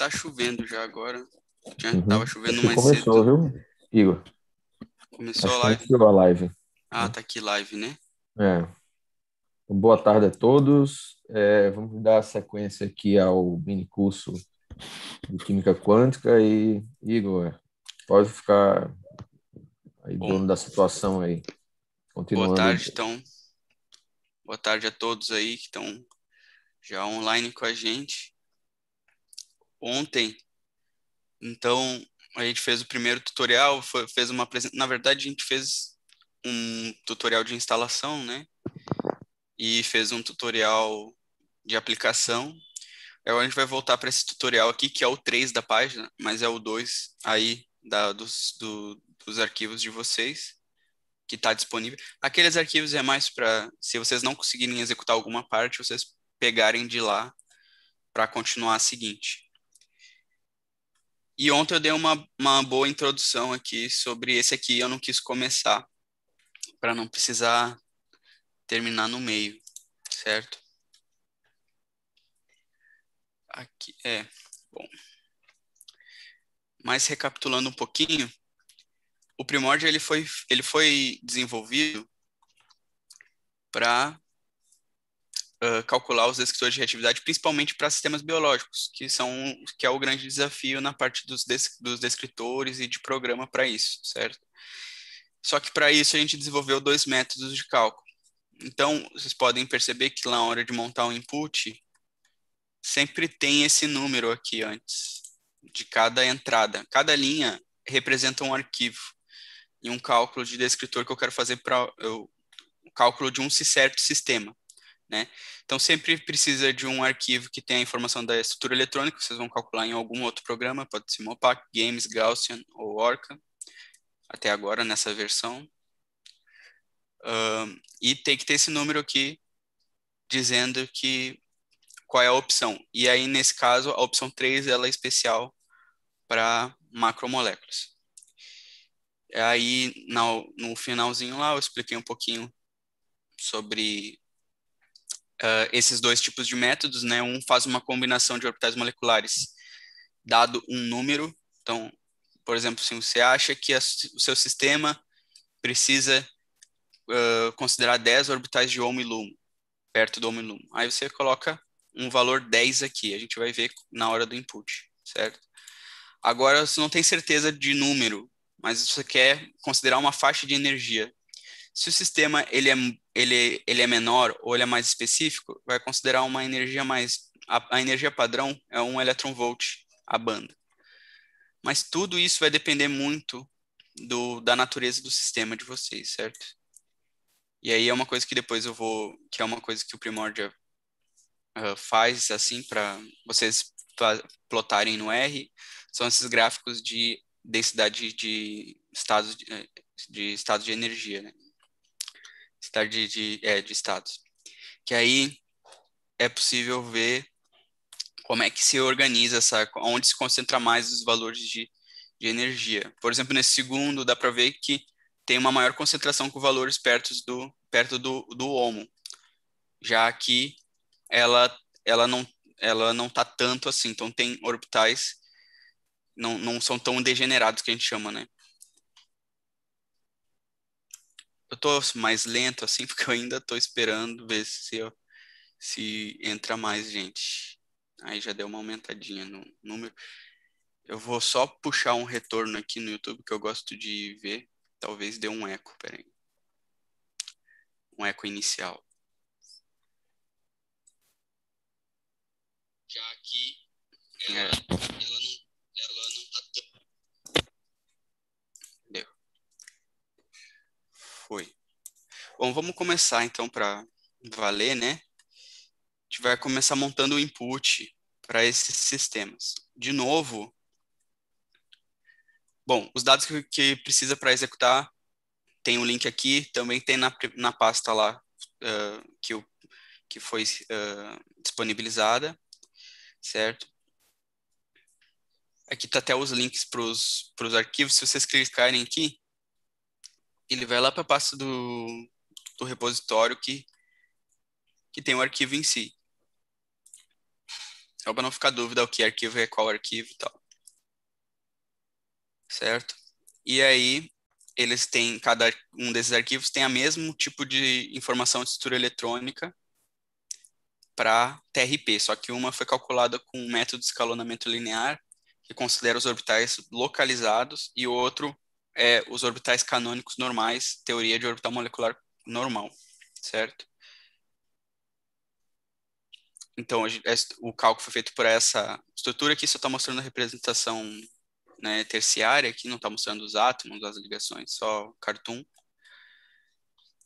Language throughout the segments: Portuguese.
tá chovendo já agora. Já uhum. tava chovendo mais começou, cedo. Começou, viu, Igor? Começou a live. Começou a live. Ah, tá aqui live, né? É. Então, boa tarde a todos. É, vamos dar sequência aqui ao mini curso de Química Quântica e Igor, pode ficar aí Bom, dono da situação aí. Continuando. Boa tarde, então. Boa tarde a todos aí que estão já online com a gente ontem. Então, a gente fez o primeiro tutorial, foi, fez uma na verdade a gente fez um tutorial de instalação, né? E fez um tutorial de aplicação. Agora a gente vai voltar para esse tutorial aqui, que é o 3 da página, mas é o 2 aí da, dos, do, dos arquivos de vocês, que está disponível. Aqueles arquivos é mais para, se vocês não conseguirem executar alguma parte, vocês pegarem de lá para continuar a seguinte. E ontem eu dei uma, uma boa introdução aqui sobre esse aqui, eu não quis começar, para não precisar terminar no meio, certo? Aqui, é, bom. Mas recapitulando um pouquinho, o primórdio ele foi, ele foi desenvolvido para uh, calcular os descritores de reatividade, principalmente para sistemas biológicos, que são que é o grande desafio na parte dos, des, dos descritores e de programa para isso, certo? Só que para isso a gente desenvolveu dois métodos de cálculo. Então, vocês podem perceber que lá na hora de montar um input, sempre tem esse número aqui antes de cada entrada. Cada linha representa um arquivo e um cálculo de descritor que eu quero fazer para o cálculo de um certo sistema. Né? Então sempre precisa de um arquivo que tenha a informação da estrutura eletrônica, vocês vão calcular em algum outro programa, pode ser Mopac, Games, Gaussian ou Orca, até agora nessa versão. e tem que ter esse número aqui dizendo que qual é a opção. E aí, nesse caso, a opção 3 ela é especial para macromoléculas. Aí, no finalzinho lá, eu expliquei um pouquinho sobre uh, esses dois tipos de métodos, né? Um faz uma combinação de orbitais moleculares dado um número. Então, por exemplo, se assim, você acha que a, o seu sistema precisa uh, considerar 10 orbitais de ohm e lume, perto do ohm e lume. Aí você coloca um valor 10 aqui, a gente vai ver na hora do input, certo? Agora, você não tem certeza de número, mas você quer considerar uma faixa de energia. Se o sistema ele é, ele, ele é menor ou ele é mais específico, vai considerar uma energia mais... A, a energia padrão é um electronvolt a banda. Mas tudo isso vai depender muito do, da natureza do sistema de vocês, certo? E aí é uma coisa que depois eu vou... Que é uma coisa que o Primordia uh, faz, assim, para vocês plotarem no R, são esses gráficos de densidade de estados de, eh, de, estados de energia, né? Cidade de, de, é, de estados. Que aí é possível ver como é que se organiza essa, onde se concentra mais os valores de, de energia. Por exemplo, nesse segundo dá para ver que tem uma maior concentração com valores perto do perto do, do Omo já que ela ela não ela não tá tanto assim, então tem orbitais não, não são tão degenerados que a gente chama, né? eu tô mais lento assim, porque eu ainda tô esperando ver se, eu, se entra mais gente. Aí já deu uma aumentadinha no número. Eu vou só puxar um retorno aqui no YouTube que eu gosto de ver. Talvez dê um eco, peraí. Um eco inicial. Já que é. é. Bom, vamos começar então para valer, né? A gente vai começar montando o input para esses sistemas. De novo, bom, os dados que, que precisa para executar tem o um link aqui, também tem na, na pasta lá uh, que, eu, que foi uh, disponibilizada, certo? Aqui está até os links para os arquivos. Se vocês clicarem aqui, ele vai lá para a pasta do, do repositório que, que tem o arquivo em si. Só para não ficar dúvida o que arquivo é qual arquivo e tal. Certo? E aí, eles têm, cada um desses arquivos tem a mesmo tipo de informação de estrutura eletrônica para TRP, só que uma foi calculada com um método de escalonamento linear, que considera os orbitais localizados, e o outro é os orbitais canônicos normais, teoria de orbital molecular normal, certo? Então, é o cálculo foi feito por essa estrutura aqui. só está mostrando a representação né, terciária, aqui não está mostrando os átomos, as ligações, só cartoon.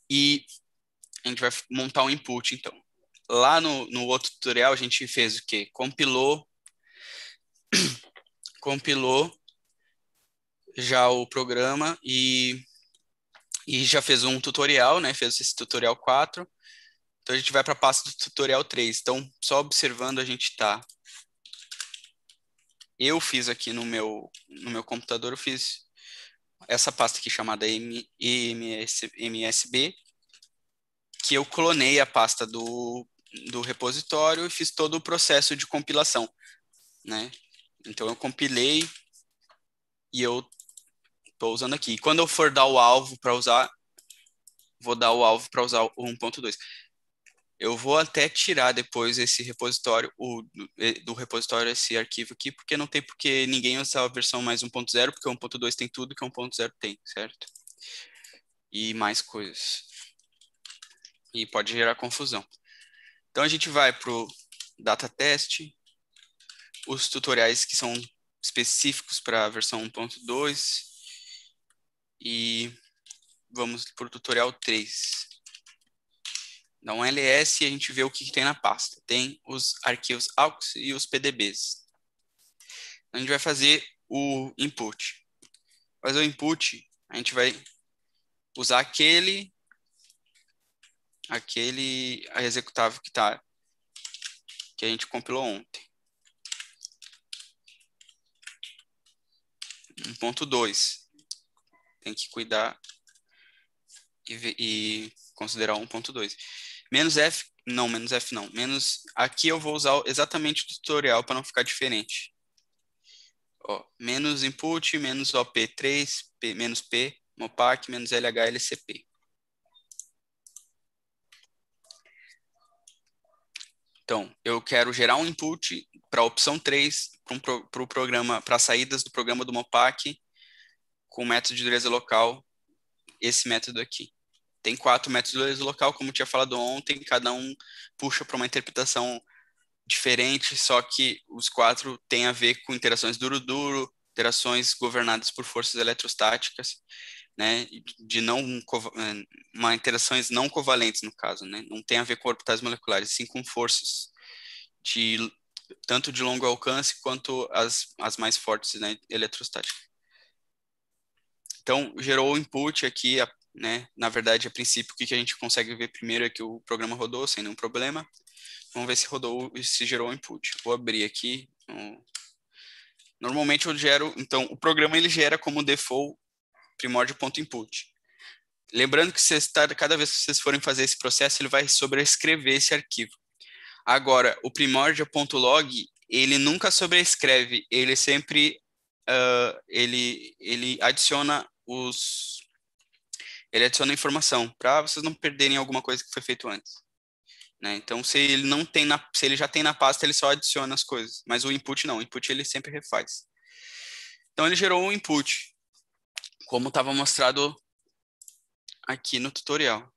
E a gente vai montar um input, então. Lá no, no outro tutorial, a gente fez o quê? Compilou, compilou já o programa e e já fez um tutorial, né? Fez esse tutorial 4. Então a gente vai para a pasta do tutorial 3. Então, só observando a gente tá eu fiz aqui no meu no meu computador, eu fiz essa pasta aqui chamada M, MSB, que eu clonei a pasta do, do repositório e fiz todo o processo de compilação, né? Então eu compilei e eu estou usando aqui. E quando eu for dar o alvo para usar, vou dar o alvo para usar o 1.2. Eu vou até tirar depois esse repositório, o, do repositório esse arquivo aqui, porque não tem porque ninguém usar a versão mais 1.0, porque 1.2 tem tudo que 1.0 tem, certo? E mais coisas. E pode gerar confusão. Então a gente vai para o data test, os tutoriais que são específicos para a versão 1.2, e vamos para o tutorial 3. um ls e a gente vê o que, que, tem na pasta. Tem os arquivos aux e os pdbs. A gente vai fazer o input. Fazer o input, a gente vai usar aquele aquele executável que tá que a gente compilou ontem. 1.2 tem que cuidar e, e considerar 1.2. Menos F, não, menos F não. Menos, aqui eu vou usar exatamente o tutorial para não ficar diferente. Ó, menos input, menos OP3, P, menos P, MOPAC, menos lhlcp Então, eu quero gerar um input para a opção 3, para o pro, pro programa, para saídas do programa do MOPAC com o método de dureza local, esse método aqui. Tem quatro métodos de dureza local, como tinha falado ontem, cada um puxa para uma interpretação diferente, só que os quatro têm a ver com interações duro-duro, interações governadas por forças eletrostáticas, né, de não eh, uma interações não covalentes no caso, né, não tem a ver com orbitais moleculares, sim com forças de tanto de longo alcance quanto as, as mais fortes, né, eletrostáticas. Então, gerou o input aqui, a, né? Na verdade, a princípio, o que, que a gente consegue ver primeiro é que o programa rodou sem nenhum problema. Vamos ver se rodou se gerou o input. Vou abrir aqui. Então. Normalmente eu gero, então, o programa ele gera como default primordio.input. Lembrando que tá, cada vez que vocês forem fazer esse processo, ele vai sobrescrever esse arquivo. Agora, o primordia.log, ele nunca sobrescreve, ele sempre uh, ele, ele adiciona os ele adiciona informação para vocês não perderem alguma coisa que foi feito antes. Né? Então, se ele não tem na, se ele já tem na pasta, ele só adiciona as coisas. Mas o input não, o input ele sempre refaz. Então ele gerou um input, como estava mostrado aqui no tutorial.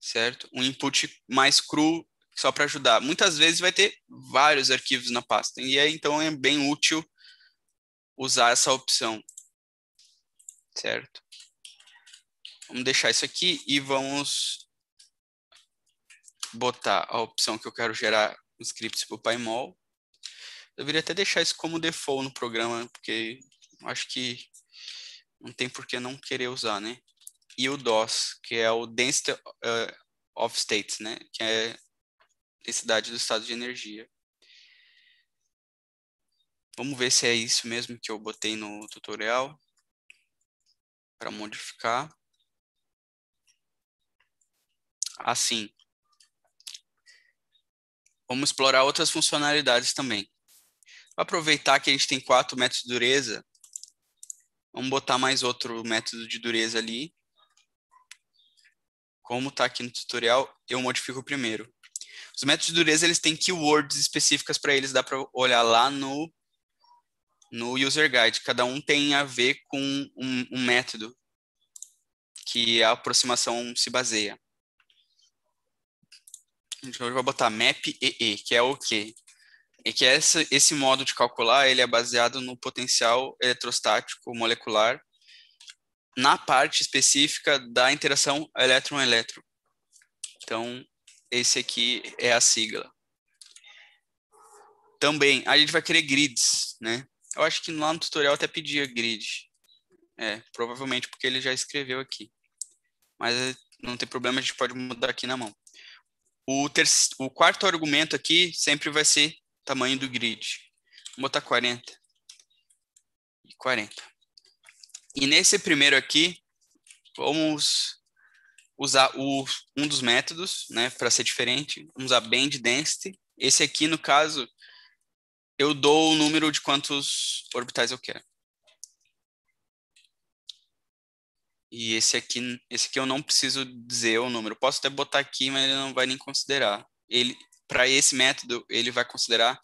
Certo? Um input mais cru, só para ajudar. Muitas vezes vai ter vários arquivos na pasta, e aí, então é bem útil usar essa opção, certo? Vamos deixar isso aqui e vamos botar a opção que eu quero gerar scripts para o PyMol. Eu deveria até deixar isso como default no programa, porque acho que não tem por que não querer usar, né? E o DOS, que é o Density eh, of States, né? Que é densidade do estado de energia. Vamos ver se é isso mesmo que eu botei no tutorial para modificar. Assim. Vamos explorar outras funcionalidades também. Aproveitar que a gente tem quatro métodos de dureza, vamos botar mais outro método de dureza ali. Como está aqui no tutorial, eu modifico primeiro. Os métodos de dureza eles têm keywords específicas para eles, dá para olhar lá no no user guide. Cada um tem a ver com um, um método que a aproximação se baseia. A gente vai botar MAP-EE, que é o quê? É que essa, esse modo de calcular ele é baseado no potencial eletrostático molecular na parte específica da interação elétron-elétron. Então, esse aqui é a sigla. Também, a gente vai querer grids, né? Eu acho que lá no tutorial até pedia grid. É, provavelmente porque ele já escreveu aqui. Mas eh, não tem problema, a gente pode mudar aqui na mão. O, terceiro, o quarto argumento aqui sempre vai ser tamanho do grid. Vou botar 40. E 40. E nesse primeiro aqui, vamos usar o, um dos métodos, né, para ser diferente, vamos usar Band Density. Esse aqui, no caso, eu dou o número de quantos orbitais eu quero. E esse aqui, esse aqui eu não preciso dizer o número. Posso até botar aqui, mas ele não vai nem considerar. Ele, para esse método, ele vai considerar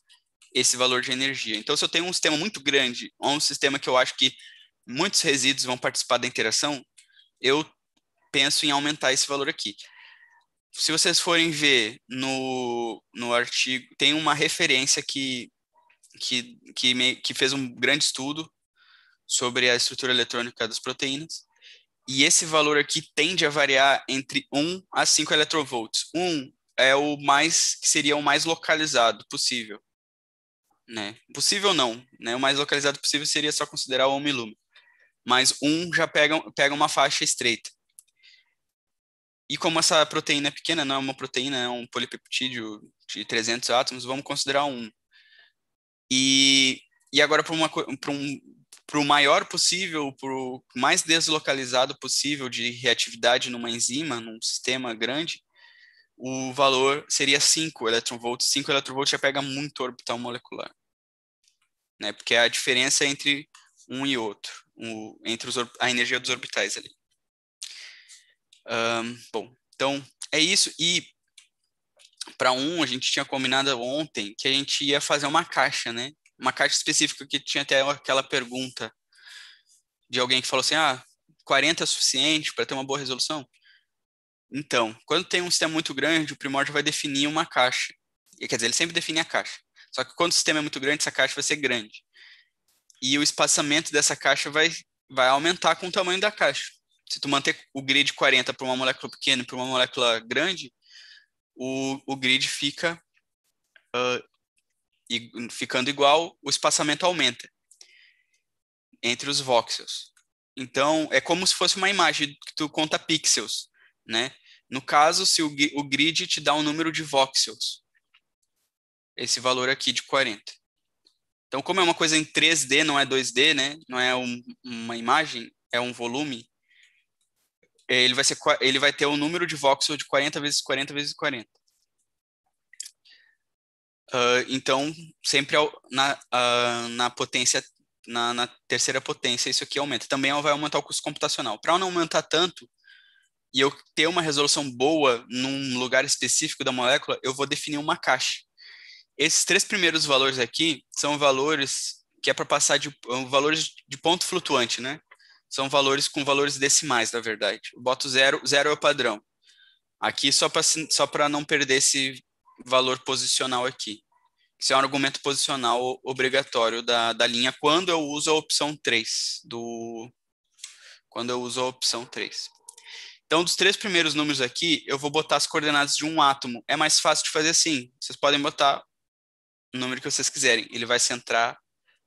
esse valor de energia. Então, se eu tenho um sistema muito grande, ou um sistema que eu acho que muitos resíduos vão participar da interação, eu penso em aumentar esse valor aqui. Se vocês forem ver no, no artigo, tem uma referência que que, que, me, que fez um grande estudo sobre a estrutura eletrônica das proteínas. E esse valor aqui tende a variar entre 1 a 5 eletrovolts. 1 é o mais que seria o mais localizado possível. Né? Possível não, né? O mais localizado possível seria só considerar o ohm lume. Mas 1 já pega, pega uma faixa estreita. E como essa proteína é pequena, não é uma proteína, é um polipeptídeo de 300 átomos, vamos considerar 1. E, e agora para um, o maior possível, para o mais deslocalizado possível de reatividade numa enzima, num sistema grande, o valor seria 5 electronvolts. 5 electronvolts já pega muito orbital molecular. Né? Porque é a diferença entre um e outro, entre os, a energia dos orbitais ali. Um, bom, então é isso. E para um, a gente tinha combinado ontem que a gente ia fazer uma caixa, né? Uma caixa específica que tinha até aquela pergunta de alguém que falou assim: ah, 40 é suficiente para ter uma boa resolução? Então, quando tem um sistema muito grande, o primórdio vai definir uma caixa. E, quer dizer, ele sempre define a caixa. Só que quando o sistema é muito grande, essa caixa vai ser grande. E o espaçamento dessa caixa vai, vai aumentar com o tamanho da caixa. Se tu manter o grid 40 para uma molécula pequena e para uma molécula grande, o, o grid fica uh, ah, e, ficando igual, o espaçamento aumenta entre os voxels. Então, é como se fosse uma imagem que tu conta pixels, né? No caso, se o, o grid te dá um número de voxels, esse valor aqui de 40. Então, como é uma coisa em 3D, não é 2D, né? Não é um, uma imagem, é um volume, é, ele vai, ser, ele vai ter um número de voxel de 40 vezes 40 vezes 40. Uh, ah, então, sempre ao, na, uh, na potência, na, na, terceira potência, isso aqui aumenta. Também vai aumentar o custo computacional. Para não aumentar tanto, e eu ter uma resolução boa num lugar específico da molécula, eu vou definir uma caixa. Esses três primeiros valores aqui são valores que é para passar de um, valores de ponto flutuante, né? São valores com valores decimais, na verdade. Eu boto zero, zero é o padrão. Aqui só para só para não perder esse valor posicional aqui. Isso é um argumento posicional obrigatório da, da linha quando eu uso a opção 3 do quando eu uso a opção 3. Então, dos três primeiros números aqui, eu vou botar as coordenadas de um átomo. É mais fácil de fazer assim. Vocês podem botar o número que vocês quiserem. Ele vai centrar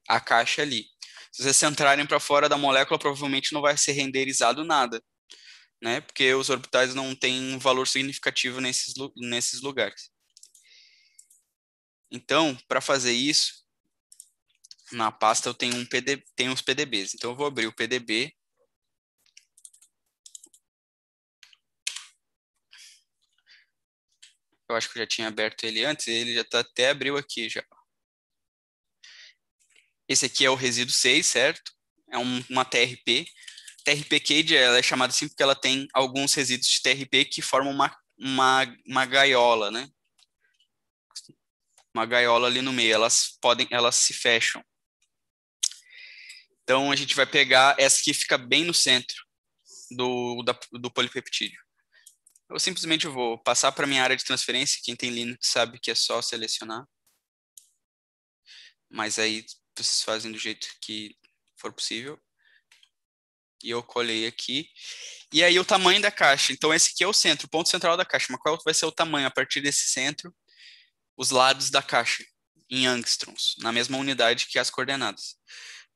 a caixa ali. Se vocês entrarem para fora da molécula, provavelmente não vai ser renderizado nada, né? Porque os orbitais não têm um valor significativo nesses, nesses lugares. Então, para fazer isso, na pasta eu tenho, um PD, tenho os PDBs. Então, eu vou abrir o PDB eu acho que eu já tinha aberto ele antes, ele já tá até abriu aqui já. Esse aqui é o resíduo 6, certo? É um, uma TRP. TRP Cade ela é chamada assim porque ela tem alguns resíduos de TRP que formam uma, uma, uma gaiola, né? Uma gaiola ali no meio, elas podem, elas se fecham. Então a gente vai pegar essa que fica bem no centro do, da, do polipeptídeo. Eu simplesmente vou passar para minha área de transferência, quem tem Linux sabe que é só selecionar. Mas aí vocês fazem do jeito que for possível. E eu colei aqui. E aí o tamanho da caixa. Então esse aqui é o centro, o ponto central da caixa. Mas qual vai ser o tamanho a partir desse centro? Os lados da caixa em angstroms, na mesma unidade que as coordenadas.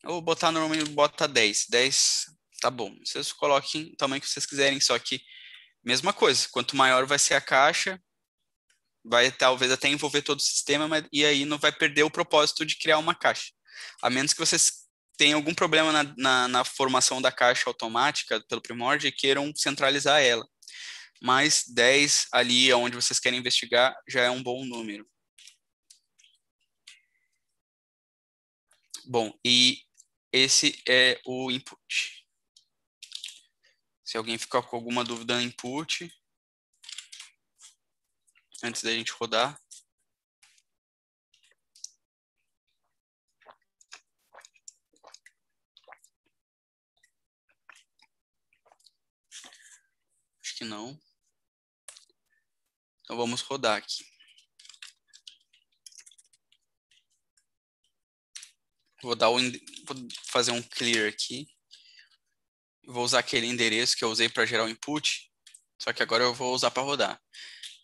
Eu vou botar normalmente bota 10. 10 tá bom. Vocês coloquem o tamanho que vocês quiserem, só que mesma coisa, quanto maior vai ser a caixa, vai talvez até envolver todo o sistema, mas e aí não vai perder o propósito de criar uma caixa. A menos que vocês tenham algum problema na, na, na formação da caixa automática pelo primord e queiram centralizar ela. Mas 10 ali onde vocês querem investigar já é um bom número. Bom, e esse é o input. Se alguém ficar com alguma dúvida no é input, antes da gente rodar. que não. Então vamos rodar aqui. Vou, dar um vou fazer um clear aqui. Vou usar aquele endereço que eu usei para gerar o input, só que agora eu vou usar para rodar.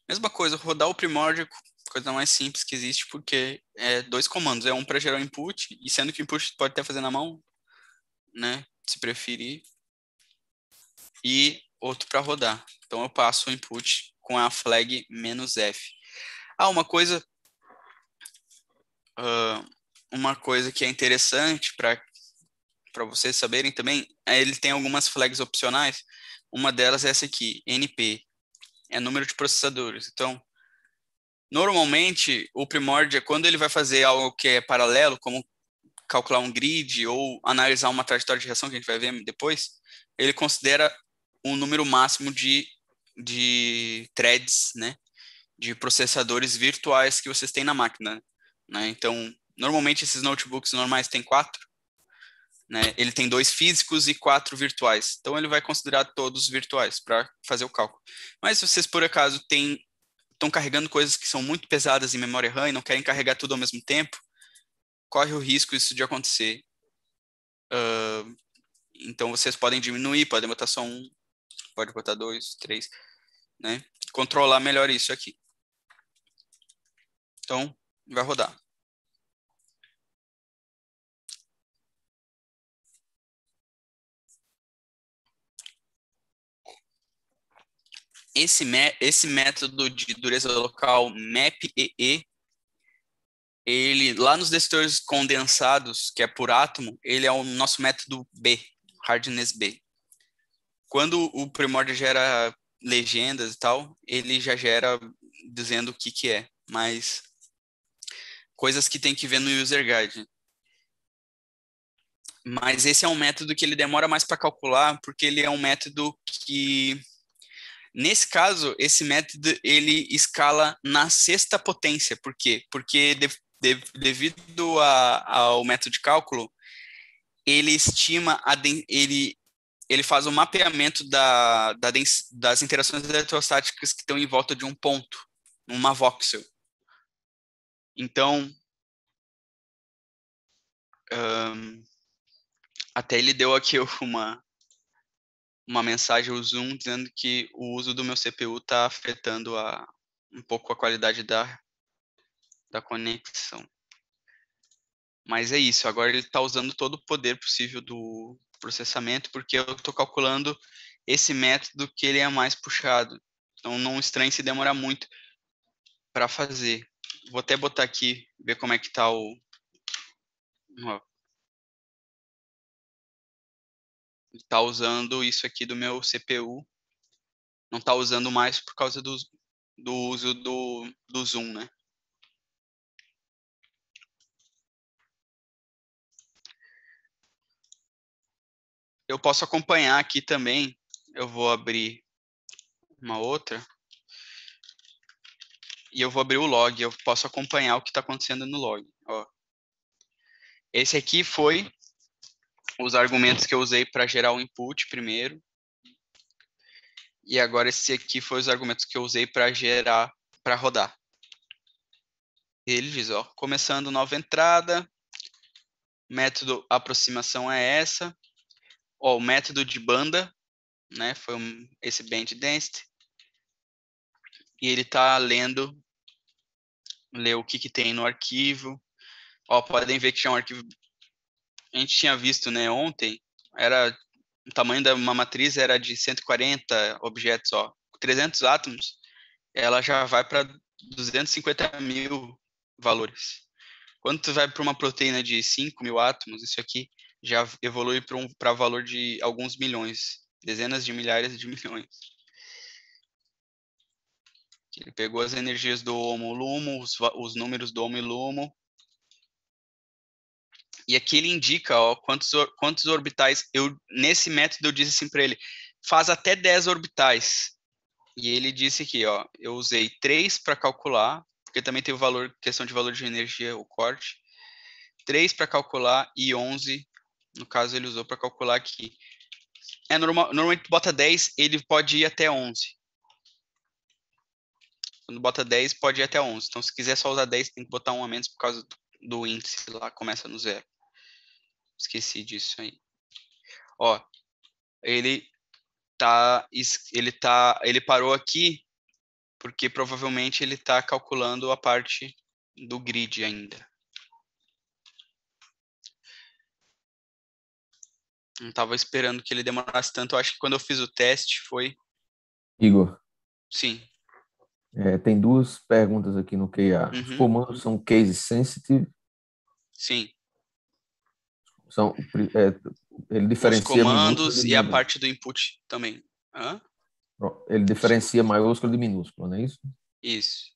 Mesma coisa, rodar o primórdio, coisa mais simples que existe, porque é dois comandos. É um para gerar o input, e sendo que o input pode até fazer na mão, né? Se preferir. E outro para rodar. Então eu passo o input com a flag "-f". Ah, uma coisa uh, uma coisa que é interessante para para vocês saberem também, é ele tem algumas flags opcionais. Uma delas é essa aqui, NP, é número de processadores. Então, normalmente o primórdio é quando ele vai fazer algo que é paralelo, como calcular um grid ou analisar uma trajetória de reação que a gente vai ver depois, ele considera um número máximo de, de threads, né? De processadores virtuais que vocês têm na máquina. Né? Então, normalmente esses notebooks normais têm quatro. Né? Ele tem dois físicos e quatro virtuais. Então, ele vai considerar todos virtuais para fazer o cálculo. Mas se vocês, por acaso, têm estão carregando coisas que são muito pesadas em memória RAM e não querem carregar tudo ao mesmo tempo, corre o risco isso de acontecer. Uh, então vocês podem diminuir, podem botar só um, pode botar dois, três, né? Controlar melhor isso aqui. Então, vai rodar. Esse, esse método de dureza local MAP-EE ele lá nos detectores condensados, que é por átomo, ele é o nosso método B, hardness B. Quando o primórdio gera legendas e tal, ele já gera dizendo o que que é, mas coisas que tem que ver no user guide. Mas esse é um método que ele demora mais para calcular, porque ele é um método que Nesse caso, esse método ele escala na sexta potência. Por quê? Porque de, de, devido a, ao método de cálculo, ele estima a, ele ele faz um mapeamento da, da dens, das interações eletrostáticas que estão em volta de um ponto, uma voxel. Então, um, até ele deu aqui uma, uma mensagem, o Zoom, dizendo que o uso do meu CPU está afetando a, um pouco a qualidade da, da conexão. Mas é isso, agora ele está usando todo o poder possível do, processamento, porque eu estou calculando esse método que ele é mais puxado. Então, não estranhe se demorar muito para fazer. Vou até botar aqui, ver como é que está o... Está usando isso aqui do meu CPU. Não está usando mais por causa do, do uso do, do Zoom, né? eu posso acompanhar aqui também. Eu vou abrir uma outra. E eu vou abrir o log. Eu posso acompanhar o que está acontecendo no log. Ó. Esse aqui foi os argumentos que eu usei para gerar o input primeiro. E agora esse aqui foi os argumentos que eu usei para gerar, para rodar. Ele diz, ó, começando nova entrada, método aproximação é essa, Ó, o método de banda, né? Foi um, esse Band Density. E ele está lendo, lê o que, que tem no arquivo. Ó, podem ver que tinha um arquivo. A gente tinha visto, né? Ontem era o tamanho de uma matriz era de 140 objetos, ó, 300 átomos. Ela já vai para 250 mil valores. Quando tu vai para uma proteína de 5 mil átomos, isso aqui já evolui para um, para valor de alguns milhões, dezenas de milhares de milhões. Ele pegou as energias do Homo Lumo, os, os números do Homo Lumo, e aqui ele indica ó, quantos, quantos orbitais. Eu, nesse método eu disse assim para ele, faz até 10 orbitais. E ele disse aqui, ó, eu usei 3 para calcular, porque também tem o valor, questão de valor de energia, o corte. 3 para calcular e 11 no caso, ele usou para calcular aqui. É normal, normalmente bota 10, ele pode ir até 11. Quando bota 10, pode ir até 11. Então, se quiser só usar 10, tem que botar um a menos por causa do, do índice lá, começa no zero. Esqueci disso aí. Ó, ele tá ele tá ele parou aqui porque provavelmente ele está calculando a parte do grid ainda. Não estava esperando que ele demorasse tanto. Eu acho que quando eu fiz o teste foi. Igor. Sim. É, tem duas perguntas aqui no QA. Uhum. Os comandos são case sensitive? Sim. São, é, ele diferencia. Os comandos e a parte do input também. Hã? Ele diferencia maiúsculo de minúsculo, não é isso? Isso.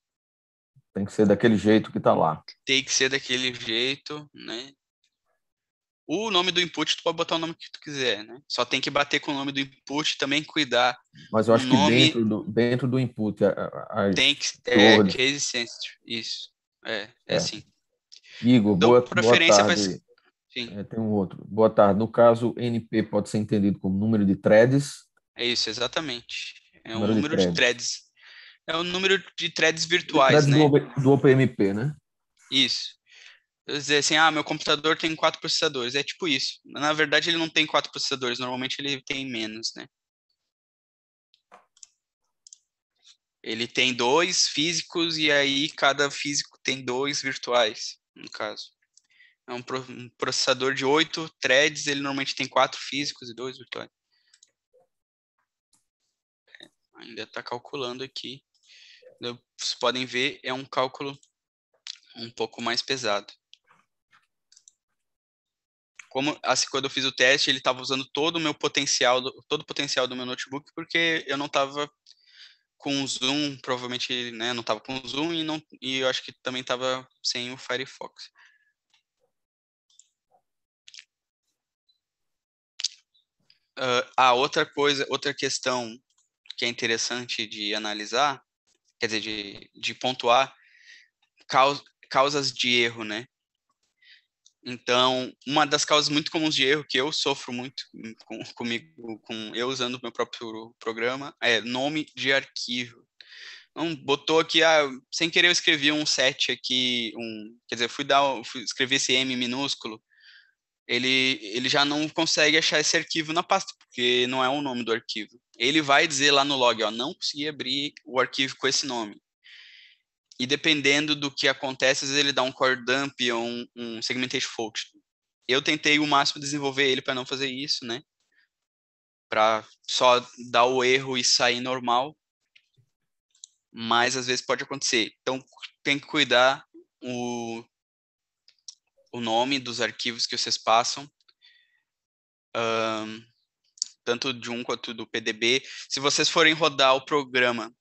Tem que ser daquele jeito que está lá. Tem que ser daquele jeito, né? O nome do input, tu pode botar o nome que tu quiser, né? Só tem que bater com o nome do input e também cuidar. Mas eu acho nome... que dentro do, dentro do input. A, a, Tem que. É, Todo. case sensitive. Isso. É, é, é. assim. Igor, Dou então, boa, preferência boa tarde. Pra... É, tem um outro. Boa tarde. No caso, NP pode ser entendido como número de threads. É isso, exatamente. É o número, um número de, de threads. É o número de threads virtuais, é de threads né? Do, do OpenMP, né? Isso dizer assim, ah, meu computador tem quatro processadores, é tipo isso. Na verdade, ele não tem quatro processadores, normalmente ele tem menos, né? Ele tem dois físicos e aí cada físico tem dois virtuais, no caso. É um, processador de oito threads, ele normalmente tem quatro físicos e dois virtuais. É, ainda está calculando aqui. Vocês podem ver, é um cálculo um pouco mais pesado como assim, quando eu fiz o teste, ele estava usando todo o meu potencial, todo o potencial do meu notebook, porque eu não estava com o Zoom, provavelmente, né, não estava com o Zoom e não e eu acho que também estava sem o Firefox. Uh, outra coisa, outra questão que é interessante de analisar, quer dizer, de, de pontuar, caus, causas de erro, né? Então, uma das causas muito comuns de erro que eu sofro muito com, comigo, com eu usando o meu próprio programa, é nome de arquivo. Então, botou aqui, ah, sem querer eu escrevi um set aqui, um, quer dizer, fui dar, fui, escrevi esse M minúsculo, ele, ele já não consegue achar esse arquivo na pasta, porque não é o nome do arquivo. Ele vai dizer lá no log, ó, não consegui abrir o arquivo com esse nome. E dependendo do que acontece, às vezes ele dá um core dump ou um, um segmentation fault. Eu tentei o máximo desenvolver ele para não fazer isso, né? Para só dar o erro e sair normal. Mas às vezes pode acontecer. Então tem que cuidar o, o nome dos arquivos que vocês passam. Um, tanto de um quanto do PDB. Se vocês forem rodar o programa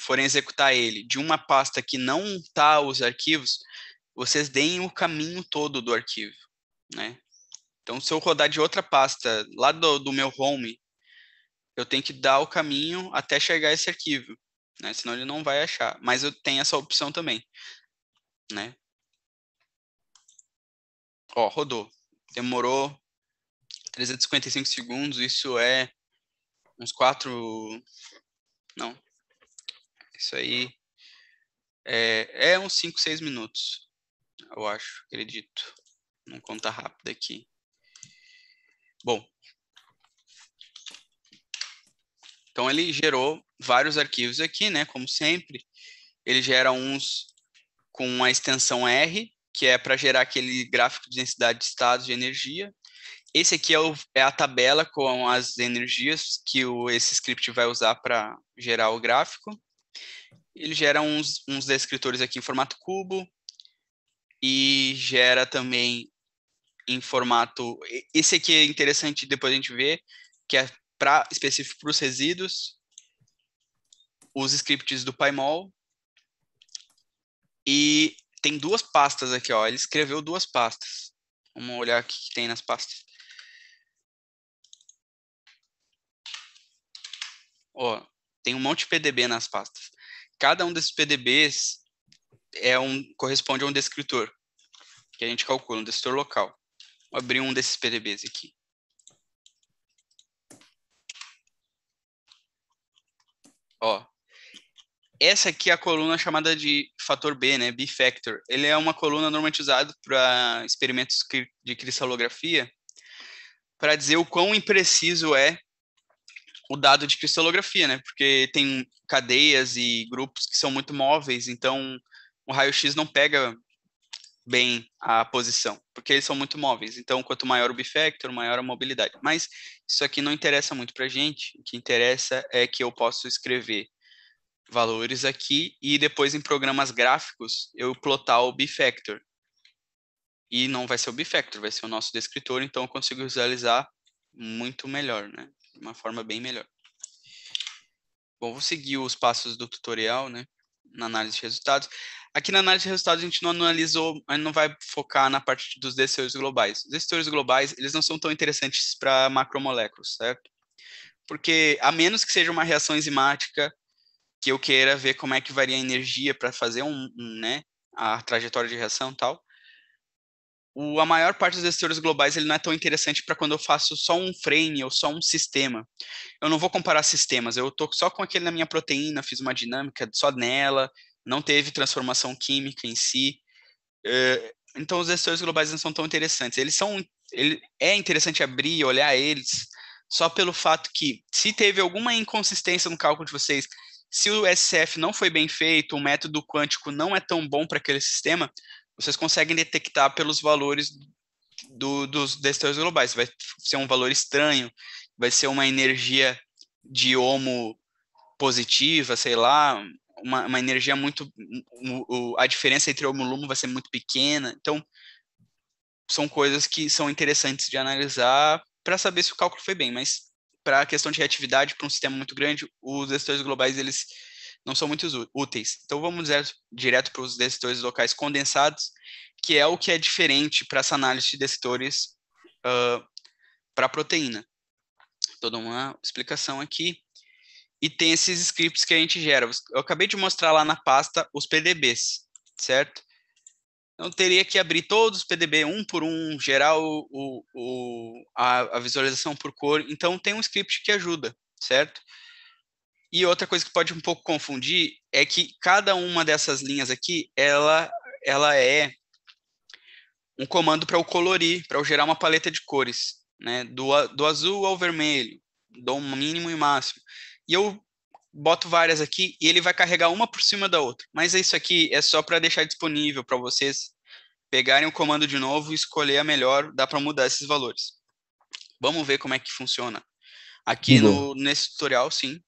forem executar ele de uma pasta que não está os arquivos, vocês deem o caminho todo do arquivo, né? Então, se eu rodar de outra pasta lá do, do meu home, eu tenho que dar o caminho até chegar esse arquivo, né? Senão ele não vai achar. Mas eu tenho essa opção também, né? Ó, rodou. Demorou 355 segundos, isso é uns 4, não, isso aí é, é uns 5, 6 minutos, eu acho, acredito. Não conta rápido aqui. Bom. Então ele gerou vários arquivos aqui, né? Como sempre, ele gera uns com a extensão R, que é para gerar aquele gráfico de densidade de estados de energia. Esse aqui é, o, é, a tabela com as energias que o, esse script vai usar para gerar o gráfico. Ele gera uns, uns descritores aqui em formato cubo e gera também em formato. Esse aqui é interessante depois a gente ver, que é pra, específico para os resíduos, os scripts do Pymol. E tem duas pastas aqui, ó. Ele escreveu duas pastas. Vamos olhar o que tem nas pastas. Ó, tem um monte de PDB nas pastas cada um desses PDBs é um, corresponde a um descritor, que a gente calcula, um descritor local. Vou abrir um desses PDBs aqui. Ó, essa aqui é a coluna chamada de fator B, né, B-factor. Ele é uma coluna normalizada para experimentos de cristalografia para dizer o quão impreciso é o dado de cristalografia, né? Porque tem cadeias e grupos que são muito móveis, então o raio-x não pega bem a posição, porque eles são muito móveis. Então, quanto maior o bifactor, maior a mobilidade. Mas isso aqui não interessa muito para gente. O que interessa é que eu posso escrever valores aqui e depois em programas gráficos eu plotar o bifactor. E não vai ser o bifactor, vai ser o nosso descritor, então eu consigo visualizar muito melhor, né? de uma forma bem melhor. Bom, vou seguir os passos do tutorial, né? Na análise de resultados. Aqui na análise de resultados a gente não analisou, a gente não vai focar na parte dos decisores globais. Os decisores globais, eles não são tão interessantes para macromoléculas, certo? Porque a menos que seja uma reação enzimática que eu queira ver como é que varia a energia para fazer um, um, né, a trajetória de reação e tal, o, a maior parte dos gestores globais ele não é tão interessante para quando eu faço só um frame ou só um sistema. Eu não vou comparar sistemas, eu estou só com aquele na minha proteína, fiz uma dinâmica só nela, não teve transformação química em si. Eh, então, os gestores globais não são tão interessantes. Eles são. Ele, é interessante abrir e olhar eles só pelo fato que, se teve alguma inconsistência no cálculo de vocês, se o SF não foi bem feito, o método quântico não é tão bom para aquele sistema, vocês conseguem detectar pelos valores do, dos detectores globais. Vai ser um valor estranho, vai ser uma energia de homo positiva, sei lá, uma, uma energia muito. Um, um, a diferença entre homo e lumo vai ser muito pequena. Então, são coisas que são interessantes de analisar para saber se o cálculo foi bem, mas para a questão de reatividade, para um sistema muito grande, os detectores globais eles não são muito úteis. Então vamos direto, direto para os decitores locais condensados, que é o que é diferente para essa análise de decitores uh, para proteína. Toda uma explicação aqui. E tem esses scripts que a gente gera. Eu acabei de mostrar lá na pasta os PDBs, certo? Então, teria que abrir todos os PDB um por um, gerar o, o, o a, a, visualização por cor. Então, tem um script que ajuda, certo? E outra coisa que pode um pouco confundir é que cada uma dessas linhas aqui, ela, ela é um comando para eu colorir, para eu gerar uma paleta de cores, né? Do, do azul ao vermelho, do mínimo e máximo. E eu boto várias aqui e ele vai carregar uma por cima da outra. Mas isso aqui é só para deixar disponível para vocês pegarem o comando de novo e escolher a melhor, dá para mudar esses valores. Vamos ver como é que funciona. Aqui no, nesse tutorial, sim,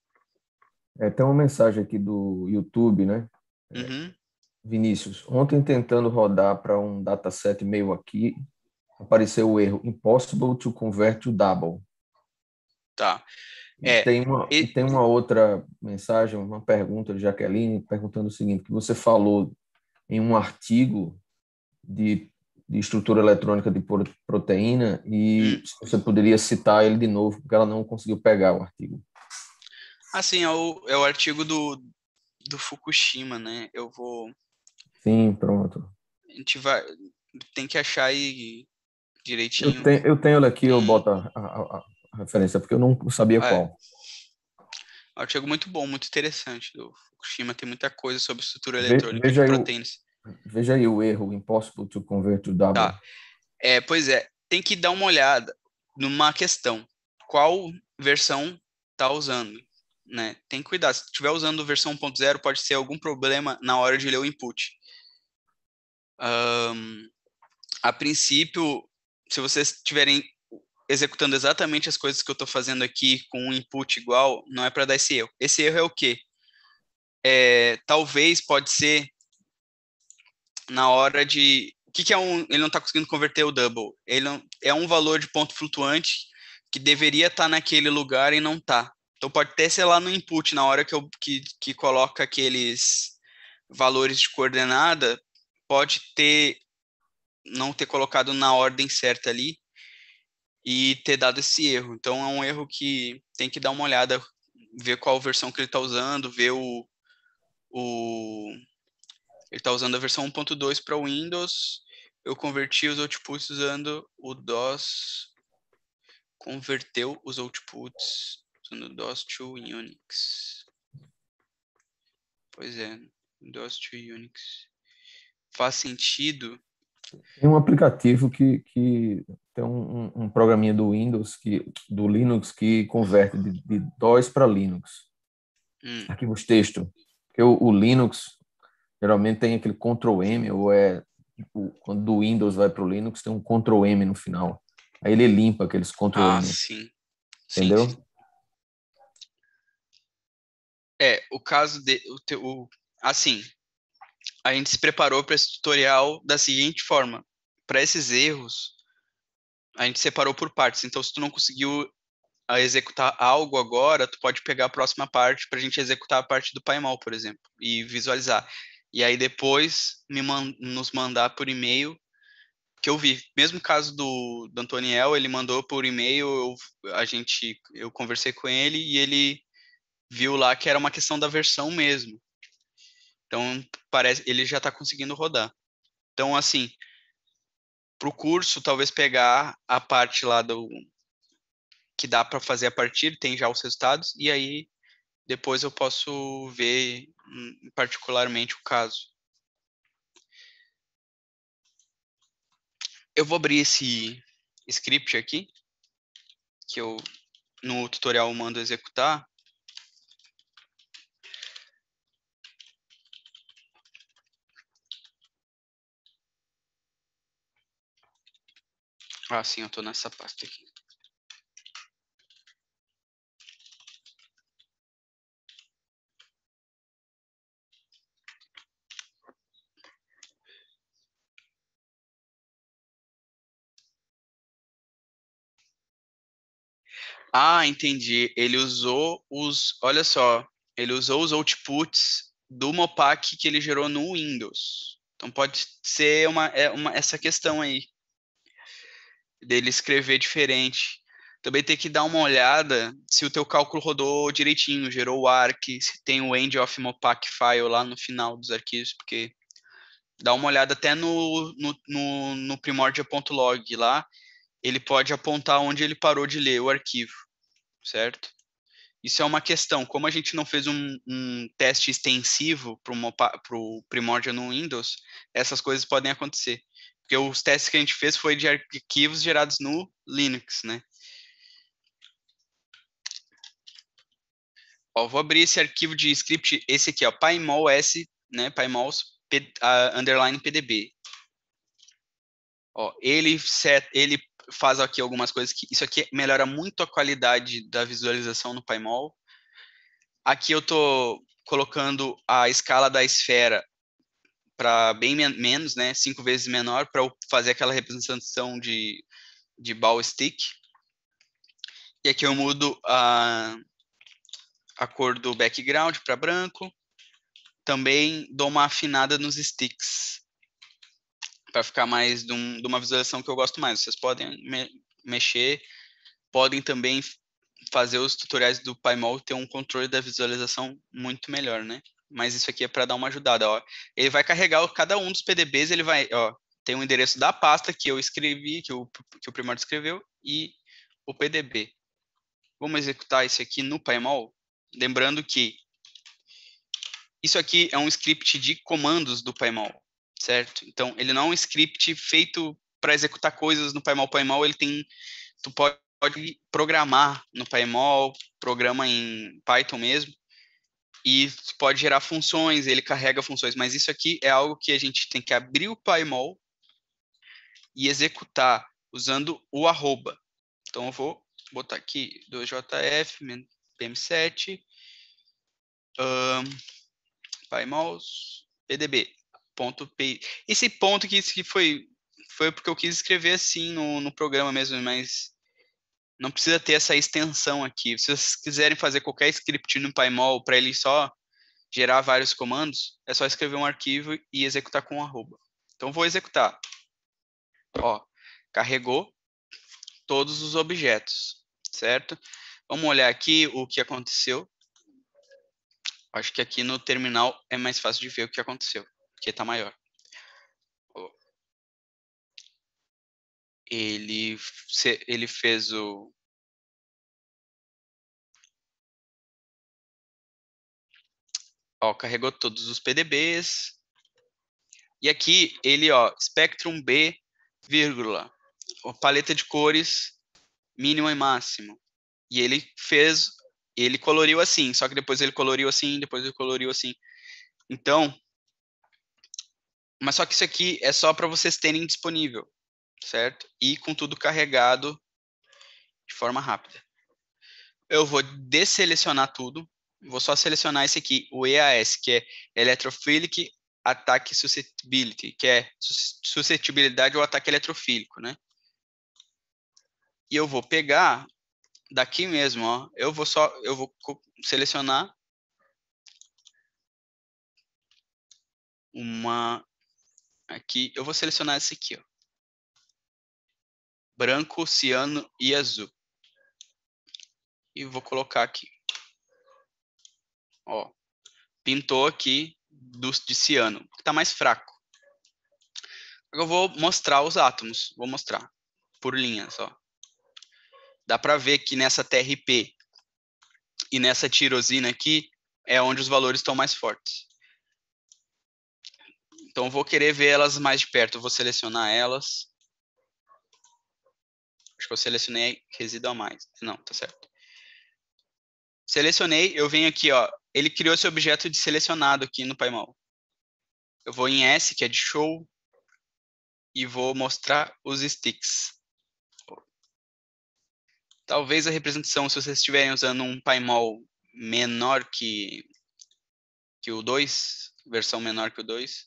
é, tem uma mensagem aqui do YouTube, né? É, uhum. Vinícius, ontem tentando rodar para um dataset meio aqui, apareceu o erro Impossible to convert to double. Tá. É, e tem, uma, e... tem uma outra mensagem, uma pergunta de Jaqueline, perguntando o seguinte, que você falou em um artigo de, de estrutura eletrônica de proteína e hum. você poderia citar ele de novo, porque ela não conseguiu pegar o artigo. Assim, é o, é o artigo do, do Fukushima, né? Eu vou. Sim, pronto. A gente vai. Tem que achar aí direitinho. Eu, tenho, eu tenho ele aqui, eu boto a, a, a referência, porque eu não sabia ah, é. qual. É artigo muito bom, muito interessante do Fukushima. Tem muita coisa sobre estrutura eletrônica veja de proteínas. O, veja aí o erro, impossible to convert to W. Tá. É, pois é, tem que dar uma olhada numa questão. Qual versão está usando? né? Tem que cuidar. Se estiver usando versão 1.0, pode ser algum problema na hora de ler o input. Um, a princípio, se vocês estiverem executando exatamente as coisas que eu estou fazendo aqui com um input igual, não é para dar esse erro. Esse erro é o quê? É, talvez pode ser na hora de o que, que é um ele não está conseguindo converter o double ele não, é um valor de ponto flutuante que deveria estar tá naquele lugar e não está então pode até ser lá no input, na hora que, eu, que, que coloca aqueles valores de coordenada, pode ter não ter colocado na ordem certa ali e ter dado esse erro. Então é um erro que tem que dar uma olhada, ver qual versão que ele está usando, ver o, o ele está usando a versão 1.2 para o Windows. Eu converti os outputs usando o DOS. Converteu os outputs no DOS2 em Unix. Pois é, DOS2 Unix. Faz sentido. Tem um aplicativo que, que tem um, um programinha do Windows, que, do Linux, que converte de, de DOS para Linux. Hum. Arquivos texto. Porque o, o, Linux geralmente tem aquele Ctrl M, ou é tipo, quando do Windows vai para o Linux, tem um Ctrl M no final. Aí ele limpa aqueles Ctrl ah, M. Ah, sim. Entendeu? Sim, sim. É, o caso de. O, o, assim, a gente se preparou para esse tutorial da seguinte forma: para esses erros, a gente separou por partes. Então, se tu não conseguiu ah, executar algo agora, tu pode pegar a próxima parte para a gente executar a parte do Paimal, por exemplo, e visualizar. E aí depois man nos mandar por e-mail que eu vi. Mesmo caso do, do Antoniel, ele mandou por e-mail, eu, a gente, eu conversei com ele e ele viu lá que era uma questão da versão mesmo. Então, parece ele já está conseguindo rodar. Então, assim, para o curso, talvez pegar a parte lá do que dá para fazer a partir, tem já os resultados, e aí depois eu posso ver hum, particularmente o caso. Eu vou abrir esse script aqui, que eu no tutorial mando executar, Ah, sim, eu estou nessa pasta aqui. Ah, entendi. Ele usou os. Olha só. Ele usou os outputs do Mopac que ele gerou no Windows. Então pode ser uma, é uma essa questão aí dele escrever diferente. Também tem que dar uma olhada se o teu cálculo rodou direitinho, gerou o ARC, se tem o end of Mopac file lá no final dos arquivos, porque dá uma olhada até no, no, no, no primordia.log lá, ele pode apontar onde ele parou de ler o arquivo, certo? Isso é uma questão. Como a gente não fez um, um teste extensivo para o Primordia no Windows, essas coisas podem acontecer. Porque os testes que a gente fez foi de arquivos gerados no Linux, né? Ó, vou abrir esse arquivo de script, esse aqui, ó, Pymol S, né, Pymol uh, underline PDB. Ó, ele, set, ele faz aqui algumas coisas que isso aqui melhora muito a qualidade da visualização no Pymol. Aqui eu estou colocando a escala da esfera para bem men menos, né, cinco vezes menor, para fazer aquela representação de, de ball stick. E aqui eu mudo a, a cor do background para branco. Também dou uma afinada nos sticks, para ficar mais de, um, de, uma visualização que eu gosto mais. Vocês podem me mexer, podem também fazer os tutoriais do Paimol ter um controle da visualização muito melhor, né? mas isso aqui é para dar uma ajudada. Ó. Ele vai carregar cada um dos PDBs, ele vai, ó, tem o endereço da pasta que eu escrevi, que o, que o Primordo escreveu, e o PDB. Vamos executar isso aqui no Pymol, lembrando que isso aqui é um script de comandos do Pymol, certo? Então, ele não é um script feito para executar coisas no Pymol. Pymol, ele tem... Tu pode programar no Pymol, programa em Python mesmo, e pode gerar funções, ele carrega funções, mas isso aqui é algo que a gente tem que abrir o PyMol e executar usando o arroba. Então eu vou botar aqui 2jf pm7 um, pymols pdb ponto esse ponto que foi foi porque eu quis escrever assim no, no programa mesmo mas não precisa ter essa extensão aqui. Se vocês quiserem fazer qualquer script no Pymol para ele só gerar vários comandos, é só escrever um arquivo e executar com um arroba. Então vou executar. Ó, carregou todos os objetos, certo? Vamos olhar aqui o que aconteceu. Acho que aqui no terminal é mais fácil de ver o que aconteceu, porque está maior. ele, ele fez o. Ó, carregou todos os PDBs. E aqui ele, ó, Spectrum B, vírgula, paleta de cores mínimo e máximo. E ele fez, ele coloriu assim, só que depois ele coloriu assim, depois ele coloriu assim. Então, mas só que isso aqui é só para vocês terem disponível certo? E com tudo carregado de forma rápida. Eu vou desselecionar tudo, vou só selecionar esse aqui, o EAS, que é Electrophilic Attack Susceptibility, que é suscetibilidade ao ataque eletrofílico, né? E eu vou pegar daqui mesmo, ó, eu vou só, eu vou selecionar uma aqui, eu vou selecionar esse aqui, ó branco, ciano e azul. E vou colocar aqui. Ó, pintou aqui do, de ciano, que está mais fraco. Agora eu vou mostrar os átomos, vou mostrar por linhas. Ó. Dá para ver que nessa TRP e nessa tirosina aqui é onde os valores estão mais fortes. Então, vou querer ver elas mais de perto. Eu vou selecionar elas. Acho que eu selecionei resíduo a mais. Não, tá certo. Selecionei, eu venho aqui, ó. Ele criou esse objeto de selecionado aqui no PyMol. Eu vou em S, que é de show, e vou mostrar os sticks. Talvez a representação, se vocês estiverem usando um PyMol menor que, que o 2, versão menor que o 2,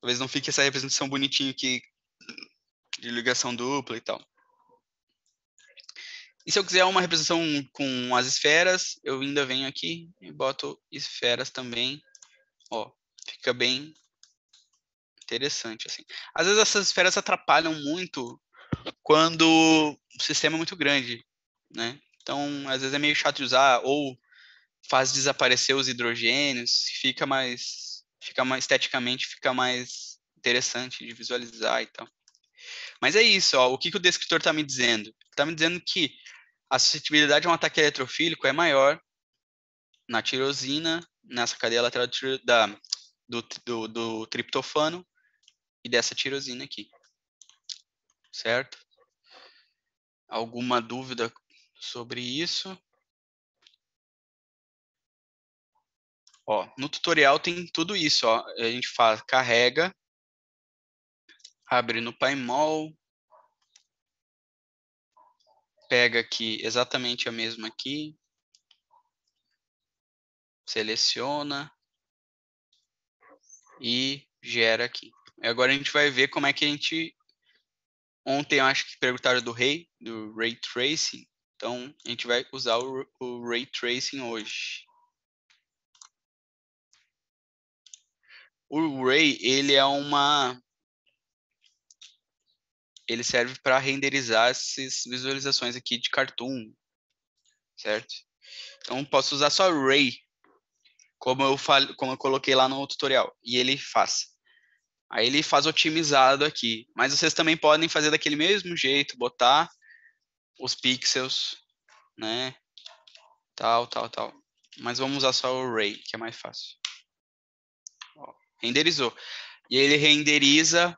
talvez não fique essa representação bonitinha aqui de ligação dupla e tal. E se eu quiser uma representação com as esferas, eu ainda venho aqui e boto esferas também. Ó, fica bem interessante assim. Às vezes essas esferas atrapalham muito quando o sistema é muito grande, né? Então, às vezes é meio chato de usar ou faz desaparecer os hidrogênios, fica mais fica mais esteticamente fica mais interessante de visualizar e tal. Mas é isso, ó, o que, que o descritor está me dizendo? Está me dizendo que a suscetibilidade a um ataque eletrofílico é maior na tirosina, nessa cadeia lateral da, do, do, do triptofano e dessa tirosina aqui. Certo? Alguma dúvida sobre isso? Ó, no tutorial tem tudo isso, ó. A gente faz, carrega abre no Paimol, pega aqui exatamente a mesma aqui, seleciona e gera aqui. E agora a gente vai ver como é que a gente... Ontem eu acho que perguntaram do Ray, do Ray Tracing, então a gente vai usar o, o Ray Tracing hoje. O Ray, ele é uma ele serve para renderizar essas visualizações aqui de cartoon, certo? Então posso usar só Ray, como eu como eu coloquei lá no tutorial, e ele faz. Aí ele faz otimizado aqui, mas vocês também podem fazer daquele mesmo jeito, botar os pixels, né? Tal, tal, tal. Mas vamos usar só o Ray, que é mais fácil. Ó, renderizou. E ele renderiza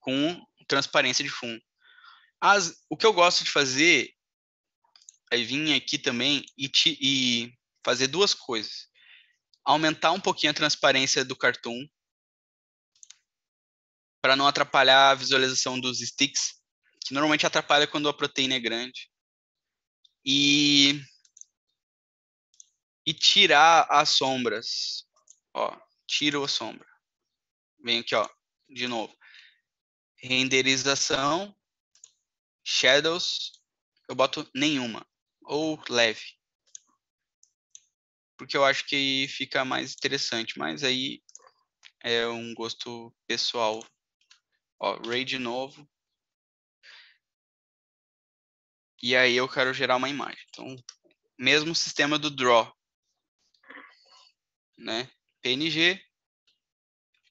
com transparência de fundo. As, o que eu gosto de fazer é vir aqui também e, te, e fazer duas coisas. Aumentar um pouquinho a transparência do cartoon para não atrapalhar a visualização dos sticks, que normalmente atrapalha quando a proteína é grande. E, e tirar as sombras. Ó, tiro a sombra. Venho aqui, ó, de novo renderização, shadows, eu boto nenhuma, ou leve. Porque eu acho que fica mais interessante, mas aí é um gosto pessoal. Ó, Ray de novo. E aí eu quero gerar uma imagem. Então, mesmo sistema do draw, né? PNG.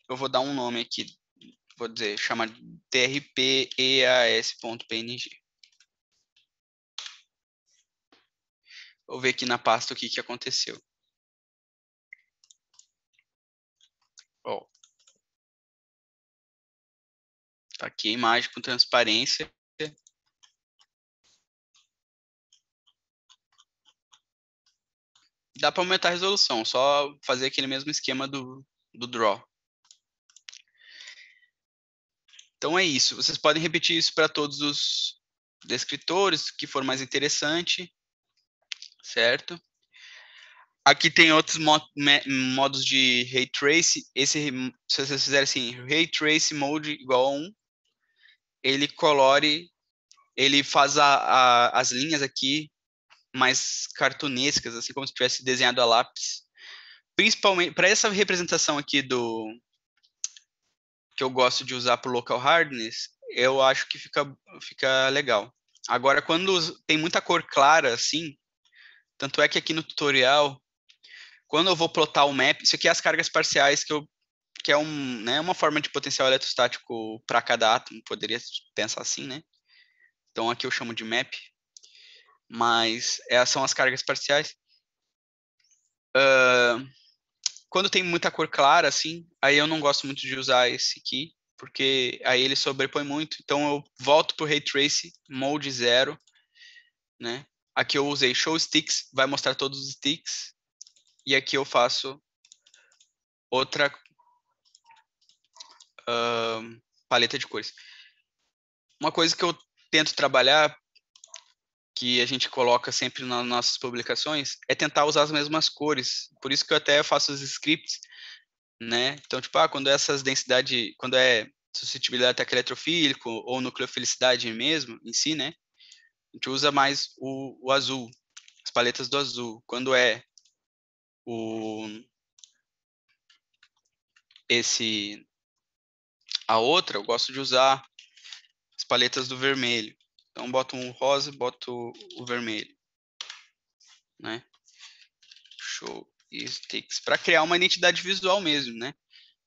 Eu vou dar um nome aqui vou dizer, chama trpeas.png. Vou ver aqui na pasta o que, que aconteceu. Ó. Tá aqui a imagem com transparência. Dá para aumentar a resolução, só fazer aquele mesmo esquema do, do draw. Então é isso. Vocês podem repetir isso para todos os descritores que for mais interessante, certo? Aqui tem outros mo modos de ray trace. Esse, se vocês fizerem assim, ray trace mode igual a 1, ele colore, ele faz a, a, as linhas aqui mais cartunescas, assim como se tivesse desenhado a lápis. Principalmente para essa representação aqui do que eu gosto de usar para o local hardness, eu acho que fica, fica legal. Agora, quando tem muita cor clara, assim, tanto é que aqui no tutorial, quando eu vou plotar o map, isso aqui é as cargas parciais que eu que é um, né, uma forma de potencial eletrostático para cada átomo, poderia pensar assim, né? Então aqui eu chamo de map, mas essas é, são as cargas parciais. Uh, quando tem muita cor clara, assim, aí eu não gosto muito de usar esse aqui, porque aí ele sobrepõe muito. Então eu volto pro Ray Trace, Mode 0, né? Aqui eu usei Show Sticks, vai mostrar todos os sticks. E aqui eu faço outra uh, paleta de cores. Uma coisa que eu tento trabalhar que a gente coloca sempre nas nossas publicações é tentar usar as mesmas cores. Por isso que eu até faço os scripts, né? Então, tipo, ah, quando essas densidade, quando é suscetibilidade ataque eletrofílico ou nucleofilicidade mesmo, em si, né? A gente usa mais o, o azul, as paletas do azul. Quando é o esse a outra, eu gosto de usar as paletas do vermelho. Então, boto um rosa, boto o vermelho, né? Show. E sticks, para criar uma identidade visual mesmo, né?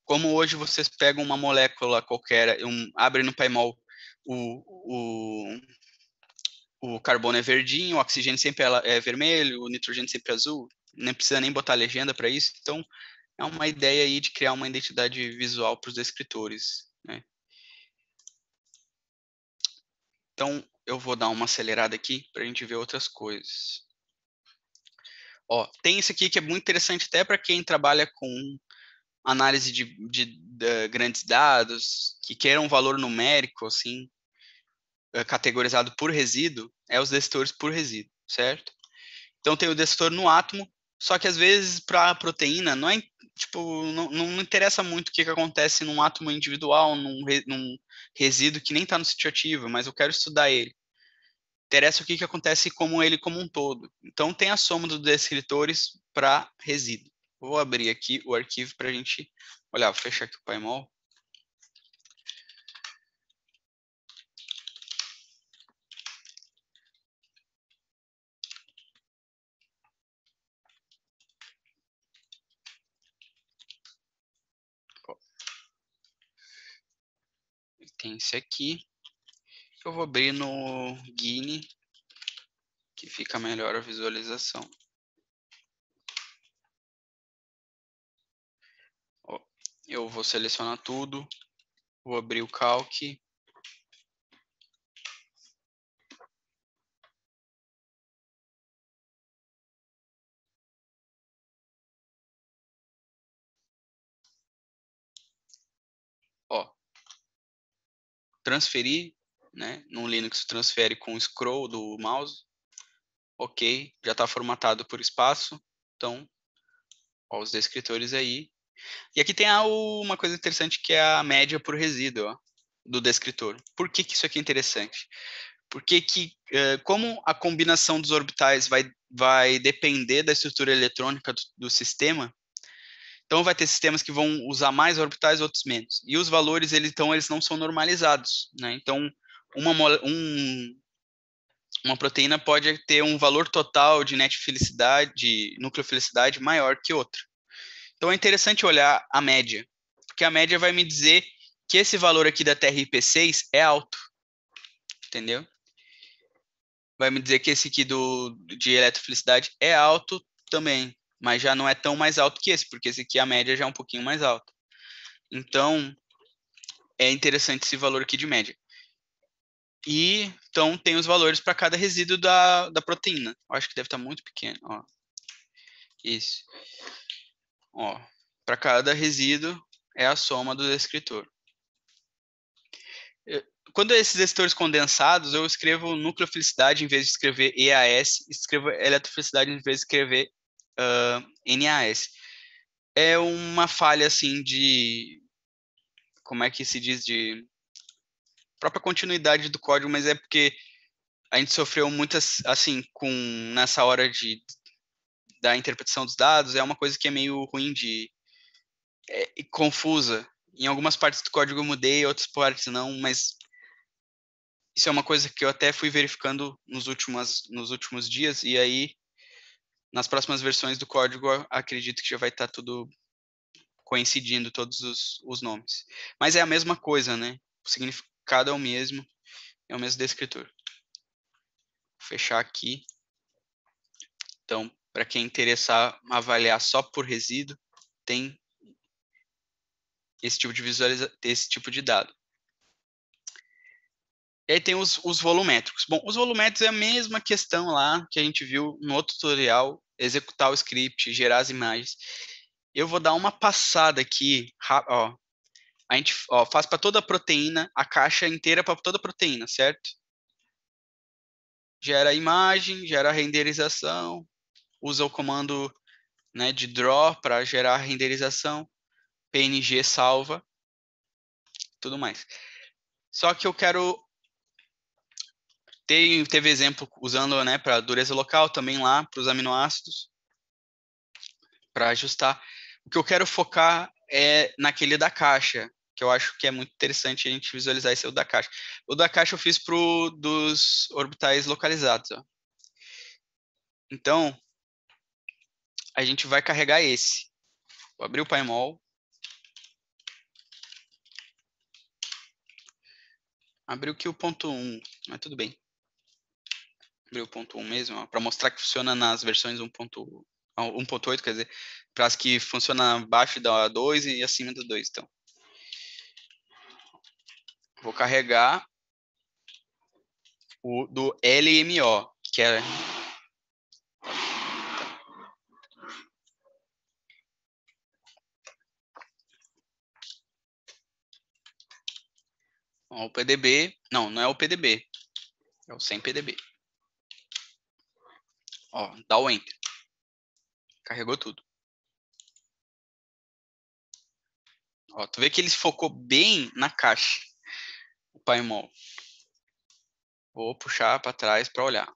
Como hoje vocês pegam uma molécula qualquer, um, abrem no painel o, o, o carbono é verdinho, o oxigênio sempre é vermelho, o nitrogênio sempre é azul, nem precisa nem botar legenda para isso, então é uma ideia aí de criar uma identidade visual para os descritores, né? Então, eu vou dar uma acelerada aqui para a gente ver outras coisas. Ó, tem isso aqui que é muito interessante até para quem trabalha com análise de, de, de, grandes dados, que quer um valor numérico, assim, eh, categorizado por resíduo, é os destores por resíduo, certo? Então tem o destor no átomo, só que às vezes para a proteína não é tipo não, não interessa muito o que, que acontece num átomo individual, num, num, resíduo que nem está no sítio ativo, mas eu quero estudar ele. Interessa o que, que acontece com ele como um todo. Então, tem a soma dos descritores para resíduo. Vou abrir aqui o arquivo para a gente olhar. Vou fechar aqui o painel potência aqui. Eu vou abrir no Guine, que fica melhor a visualização. Eu vou selecionar tudo, vou abrir o calque, transferir, né? No Linux transfere com o scroll do mouse. Ok, já está formatado por espaço. Então, ó, os descritores aí. E aqui tem uma coisa interessante que é a média por resíduo ó, do descritor. Por que, que isso aqui é interessante? Porque que, eh, como a combinação dos orbitais vai, vai depender da estrutura eletrônica do, do sistema, então vai ter sistemas que vão usar mais orbitais, outros menos. E os valores eles então eles não são normalizados, né? Então uma um, uma proteína pode ter um valor total de net felicidade, de nucleofelicidade maior que outra. Então é interessante olhar a média, porque a média vai me dizer que esse valor aqui da TRP6 é alto. Entendeu? Vai me dizer que esse aqui do, de eletrofelicidade é alto também mas já não é tão mais alto que esse, porque esse aqui a média já é um pouquinho mais alta. Então, é interessante esse valor aqui de média. E, então, tem os valores para cada resíduo da, da proteína. Eu acho que deve estar tá muito pequeno, ó. Isso. Ó, para cada resíduo é a soma do descritor. quando esses detectores condensados, eu escrevo nucleofilicidade em vez de escrever EAS, escrevo eletrofilicidade em vez de escrever uh, NAS. É uma falha, assim, de. Como é que se diz? De própria continuidade do código, mas é porque a gente sofreu muitas, assim, com nessa hora de da interpretação dos dados, é uma coisa que é meio ruim de é, confusa. Em algumas partes do código eu mudei, outras partes não, mas isso é uma coisa que eu até fui verificando nos últimos nos últimos dias e aí nas próximas versões do código, acredito que já vai estar tá tudo coincidindo, todos os, os, nomes. Mas é a mesma coisa, né? O significado é o mesmo, é o mesmo descritor. Vou fechar aqui. Então, para quem interessar avaliar só por resíduo, tem esse tipo de visualiza esse tipo de dado. E aí tem os, os volumétricos. Bom, os volumétricos é a mesma questão lá que a gente viu no outro tutorial, executar o script, gerar as imagens. Eu vou dar uma passada aqui, ó. A gente ó, faz para toda a proteína, a caixa inteira para toda a proteína, certo? Gera a imagem, gera renderização, usa o comando né, de draw para gerar renderização, PNG salva, tudo mais. Só que eu quero Teve, teve exemplo usando né, para dureza local também lá, para os aminoácidos, para ajustar. O que eu quero focar é naquele da caixa, que eu acho que é muito interessante a gente visualizar esse é o da caixa. O da caixa eu fiz para dos orbitais localizados. Ó. Então, a gente vai carregar esse. Vou abrir o Paimol. Abriu aqui o ponto 1, um, mas tudo bem o 1.1 mesmo, para mostrar que funciona nas versões 1.8, quer dizer, para as que funcionam abaixo da 2 e acima da 2, então. Vou carregar o do LMO, que é O PDB, não, não é o PDB, é o sem PDB. Ó, dá o Enter. Carregou tudo. Ó, tu vê que ele focou bem na caixa, o Paimol. Vou puxar para trás para olhar.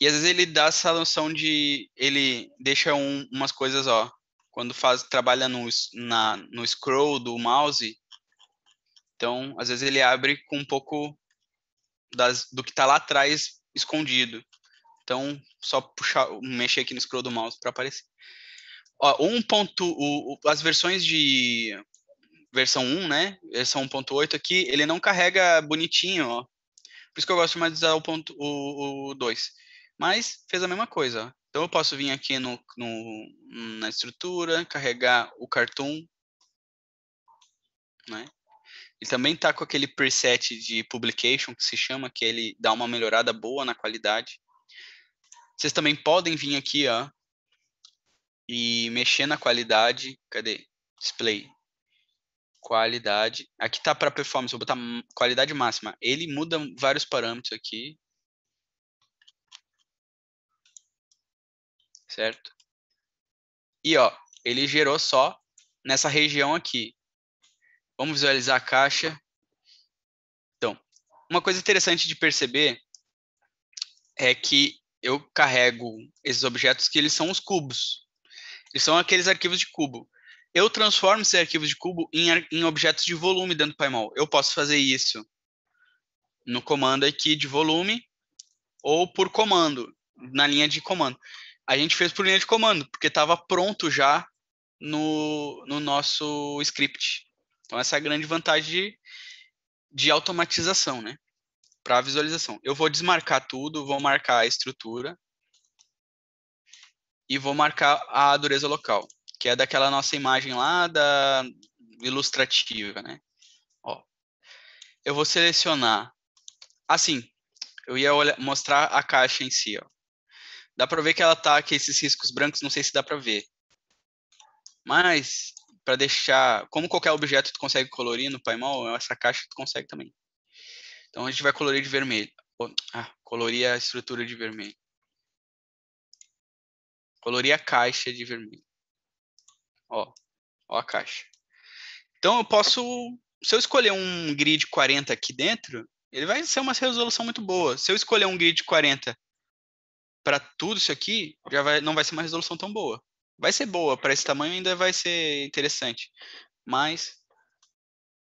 E às vezes ele dá essa noção de. Ele deixa um, umas coisas, ó. Quando faz, trabalha no, na, no scroll do mouse. Então, às vezes ele abre com um pouco das, do que está lá atrás escondido. Então, só puxar, mexer aqui no scroll do mouse para aparecer. Ó, 1. o, o, as versões de versão 1, né? Versão 1.8 aqui, ele não carrega bonitinho, ó. Por isso que eu gosto mais de usar o, ponto, o, o 2. Mas fez a mesma coisa. Ó. Então eu posso vir aqui no, no, na estrutura, carregar o cartoon. Né? Ele também está com aquele preset de publication que se chama, que ele dá uma melhorada boa na qualidade. Vocês também podem vir aqui, ó, e mexer na qualidade. Cadê? Display. Qualidade. Aqui tá para performance, vou botar qualidade máxima. Ele muda vários parâmetros aqui. Certo? E ó, ele gerou só nessa região aqui. Vamos visualizar a caixa. Então, uma coisa interessante de perceber é que eu carrego esses objetos que eles são os cubos. Eles são aqueles arquivos de cubo. Eu transformo esses arquivos de cubo em, em objetos de volume dentro do Pymol. Eu posso fazer isso no comando aqui de volume ou por comando, na linha de comando. A gente fez por linha de comando, porque estava pronto já no, no nosso script. Então, essa é a grande vantagem de, de automatização, né? para visualização. Eu vou desmarcar tudo, vou marcar a estrutura e vou marcar a dureza local, que é daquela nossa imagem lá da ilustrativa, né? Ó, eu vou selecionar assim. Eu ia olhar, mostrar a caixa em si, ó. Dá para ver que ela tá aqui esses riscos brancos, não sei se dá para ver. Mas para deixar, como qualquer objeto tu consegue colorir no Paimol, essa caixa tu consegue também. Então a gente vai colorir de vermelho. Ah, colorir a estrutura de vermelho. Colorir a caixa de vermelho. Ó, ó a caixa. Então eu posso, se eu escolher um grid 40 aqui dentro, ele vai ser uma resolução muito boa. Se eu escolher um grid 40 para tudo isso aqui, já vai, não vai ser uma resolução tão boa. Vai ser boa para esse tamanho, ainda vai ser interessante, mas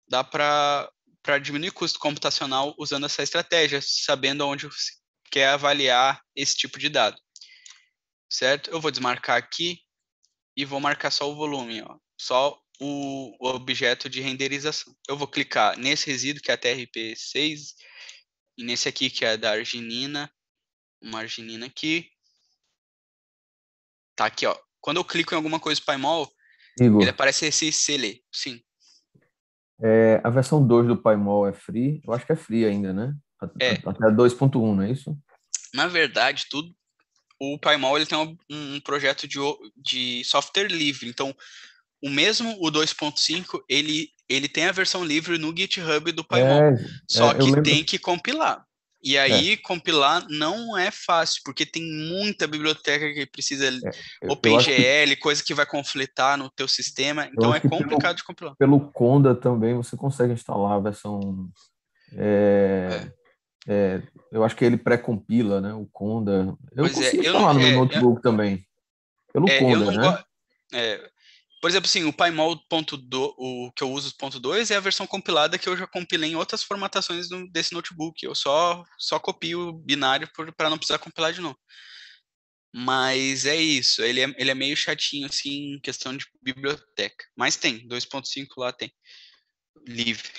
dá para para diminuir custo computacional usando essa estratégia, sabendo onde você quer avaliar esse tipo de dado. Certo? Eu vou desmarcar aqui e vou marcar só o volume, ó, só o objeto de renderização. Eu vou clicar nesse resíduo, que é a TRP6, e nesse aqui, que é da arginina, uma arginina aqui. Tá aqui, ó. Quando eu clico em alguma coisa do PyMol, ele aparece esse sele, sim. É, a versão 2 do Paimol é free? Eu acho que é free ainda, né? É. Até 2.1, não é isso? Na verdade, tudo o Paimol ele tem um, um projeto de, de software livre. Então, o mesmo o 2.5, ele ele tem a versão livre no GitHub do Paimon, é, só é, que tem que compilar. E é. aí, é. compilar não é fácil, porque tem muita biblioteca que precisa é, OpenGL, que... coisa que vai conflitar no teu sistema, então é complicado pelo, de compilar. Pelo Conda também você consegue instalar a versão. É, é. é eu acho que ele pré-compila, né? O Conda. Eu pois é, consigo instalar no meu notebook também. Pelo Conda, né? Go... Por exemplo, assim, o PyMol.2, o que eu uso ponto dois é a versão compilada que eu já compilei em outras formatações desse notebook. Eu só só copio o binário para não precisar compilar de novo. Mas é isso, ele é, ele é meio chatinho assim em questão de biblioteca, mas tem, 2.5 lá tem livre,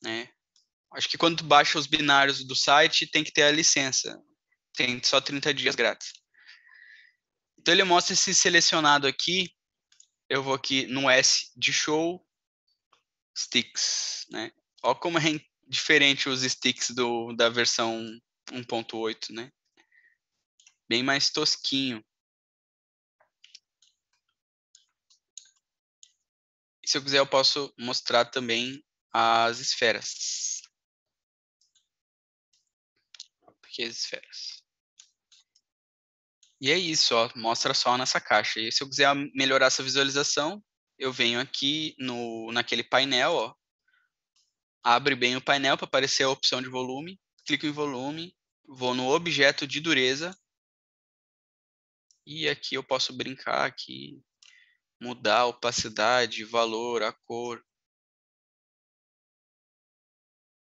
né? Acho que quando tu baixa os binários do site, tem que ter a licença. Tem só 30 dias grátis. Então ele mostra esse selecionado aqui, eu vou aqui no S de show, sticks, né? Olha como é diferente os sticks do, da versão 1.8, né? Bem mais tosquinho. se eu quiser, eu posso mostrar também as esferas. Por que as esferas? E é isso, ó, mostra só nessa caixa. E se eu quiser melhorar essa visualização, eu venho aqui no, naquele painel, ó, abre bem o painel para aparecer a opção de volume, clico em volume, vou no objeto de dureza, e aqui eu posso brincar aqui, mudar a opacidade, valor, a cor.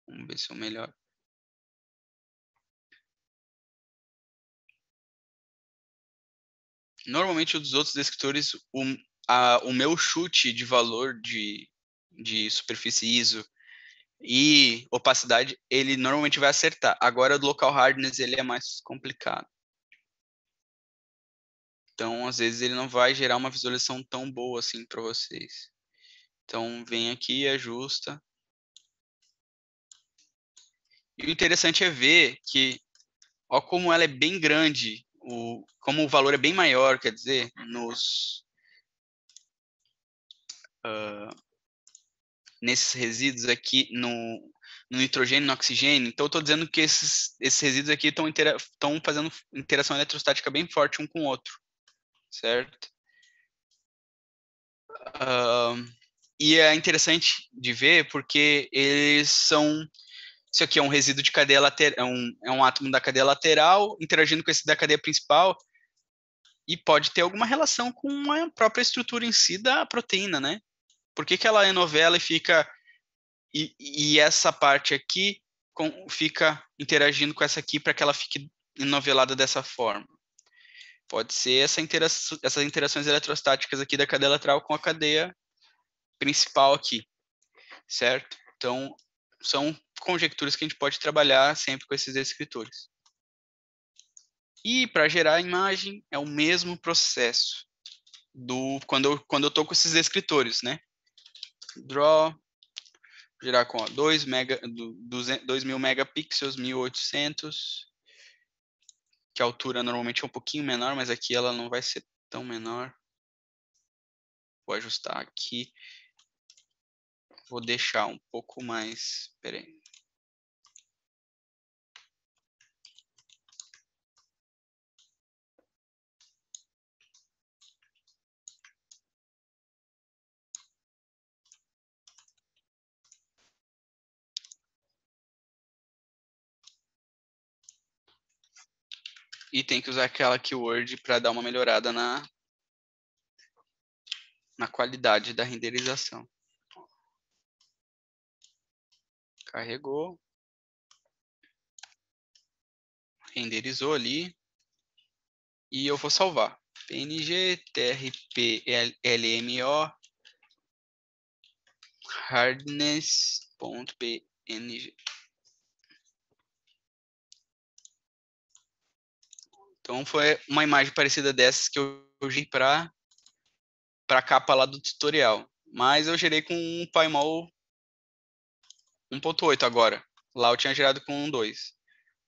Vamos ver se eu melhoro. normalmente dos outros descritores, o, a, o meu chute de valor de, de superfície ISO e opacidade, ele normalmente vai acertar. Agora, do local hardness, ele é mais complicado. Então, às vezes, ele não vai gerar uma visualização tão boa assim para vocês. Então, vem aqui, ajusta. E o interessante é ver que, ó como ela é bem grande, o, como o valor é bem maior, quer dizer, nos uh, nesses resíduos aqui no, no, nitrogênio, no oxigênio. Então, estou dizendo que esses, esses resíduos aqui estão intera fazendo interação eletrostática bem forte um com o outro, certo? Uh, e é interessante de ver porque eles são isso aqui é um resíduo de cadeia lateral, é um, é um átomo da cadeia lateral interagindo com esse da cadeia principal, e pode ter alguma relação com a própria estrutura em si da proteína, né? Por que, que ela enovela é e fica. E, e essa parte aqui com, fica interagindo com essa aqui para que ela fique enovelada dessa forma? Pode ser essa intera essas interações eletrostáticas aqui da cadeia lateral com a cadeia principal aqui, certo? Então, são conjecturas que a gente pode trabalhar sempre com esses descritores. E para gerar a imagem é o mesmo processo do quando eu quando eu tô com esses descritores, né? Draw gerar com 2 mega 2000 megapixels, 1800 que a altura normalmente é um pouquinho menor, mas aqui ela não vai ser tão menor. Vou ajustar aqui. Vou deixar um pouco mais, peraí. e tem que usar aquela keyword para dar uma melhorada na, na qualidade da renderização. Carregou. Renderizou ali. E eu vou salvar. PNG, TRP, LMO, hardness.png. Então foi uma imagem parecida dessas que eu, eu gerei para a capa lá do tutorial. Mas eu gerei com um Paimol 1.8 agora. Lá eu tinha gerado com 1.2.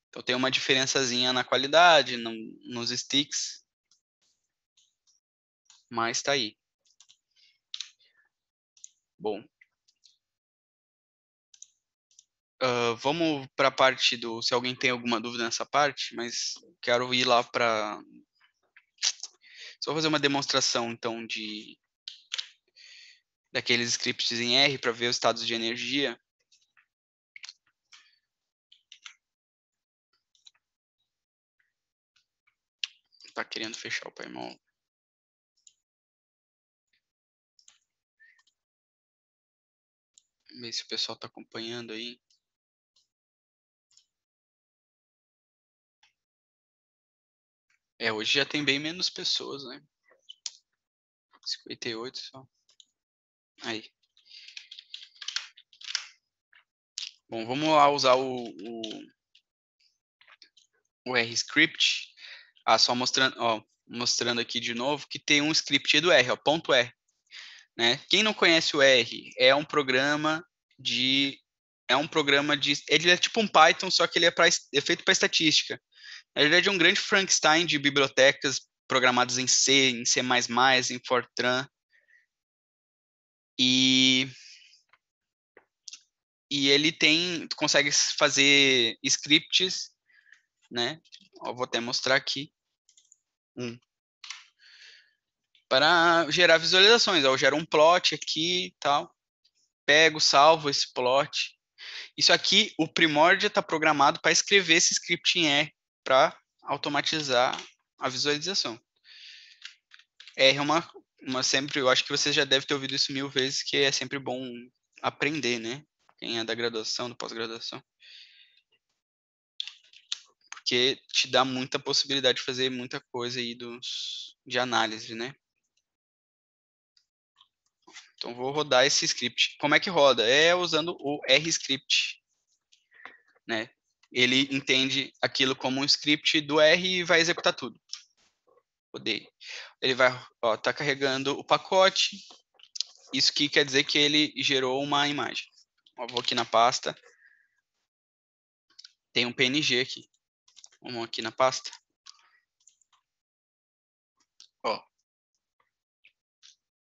Então tem uma diferençazinha na qualidade, no, nos sticks. Mas tá aí. Bom, Uh, vamos para a parte do. Se alguém tem alguma dúvida nessa parte, mas quero ir lá para. Só fazer uma demonstração, então, de daqueles scripts em R para ver os estados de energia. Tá querendo fechar o painel. Ver se o pessoal está acompanhando aí. É, hoje já tem bem menos pessoas, né? 58 só. Aí. Bom, vamos lá usar o, o, o R-script. Ah, só mostrando, ó, mostrando aqui de novo que tem um script do R, ó, ponto R. Né? Quem não conhece o R, é um programa de é um programa de ele é tipo um Python, só que ele é, pra, é feito para estatística. Na verdade, é um grande Frankenstein de bibliotecas programadas em C, em C++, em Fortran. E e ele tem, tu consegue fazer scripts, né? Eu vou até mostrar aqui um para gerar visualizações. Eu gero um plot aqui e tal. Pego, salvo esse plot. Isso aqui, o Primordia está programado para escrever esse script em R para automatizar a visualização. R é uma, uma sempre, eu acho que você já deve ter ouvido isso mil vezes, que é sempre bom aprender, né? Quem é da graduação, do pós-graduação. Porque te dá muita possibilidade de fazer muita coisa aí dos, de análise, né? Então vou rodar esse script. Como é que roda? É usando o R script, né? ele entende aquilo como um script do R e vai executar tudo. Odeio. Ele vai, ó, tá carregando o pacote. Isso aqui quer dizer que ele gerou uma imagem. Ó, vou aqui na pasta. Tem um PNG aqui. Vamos aqui na pasta. Ó.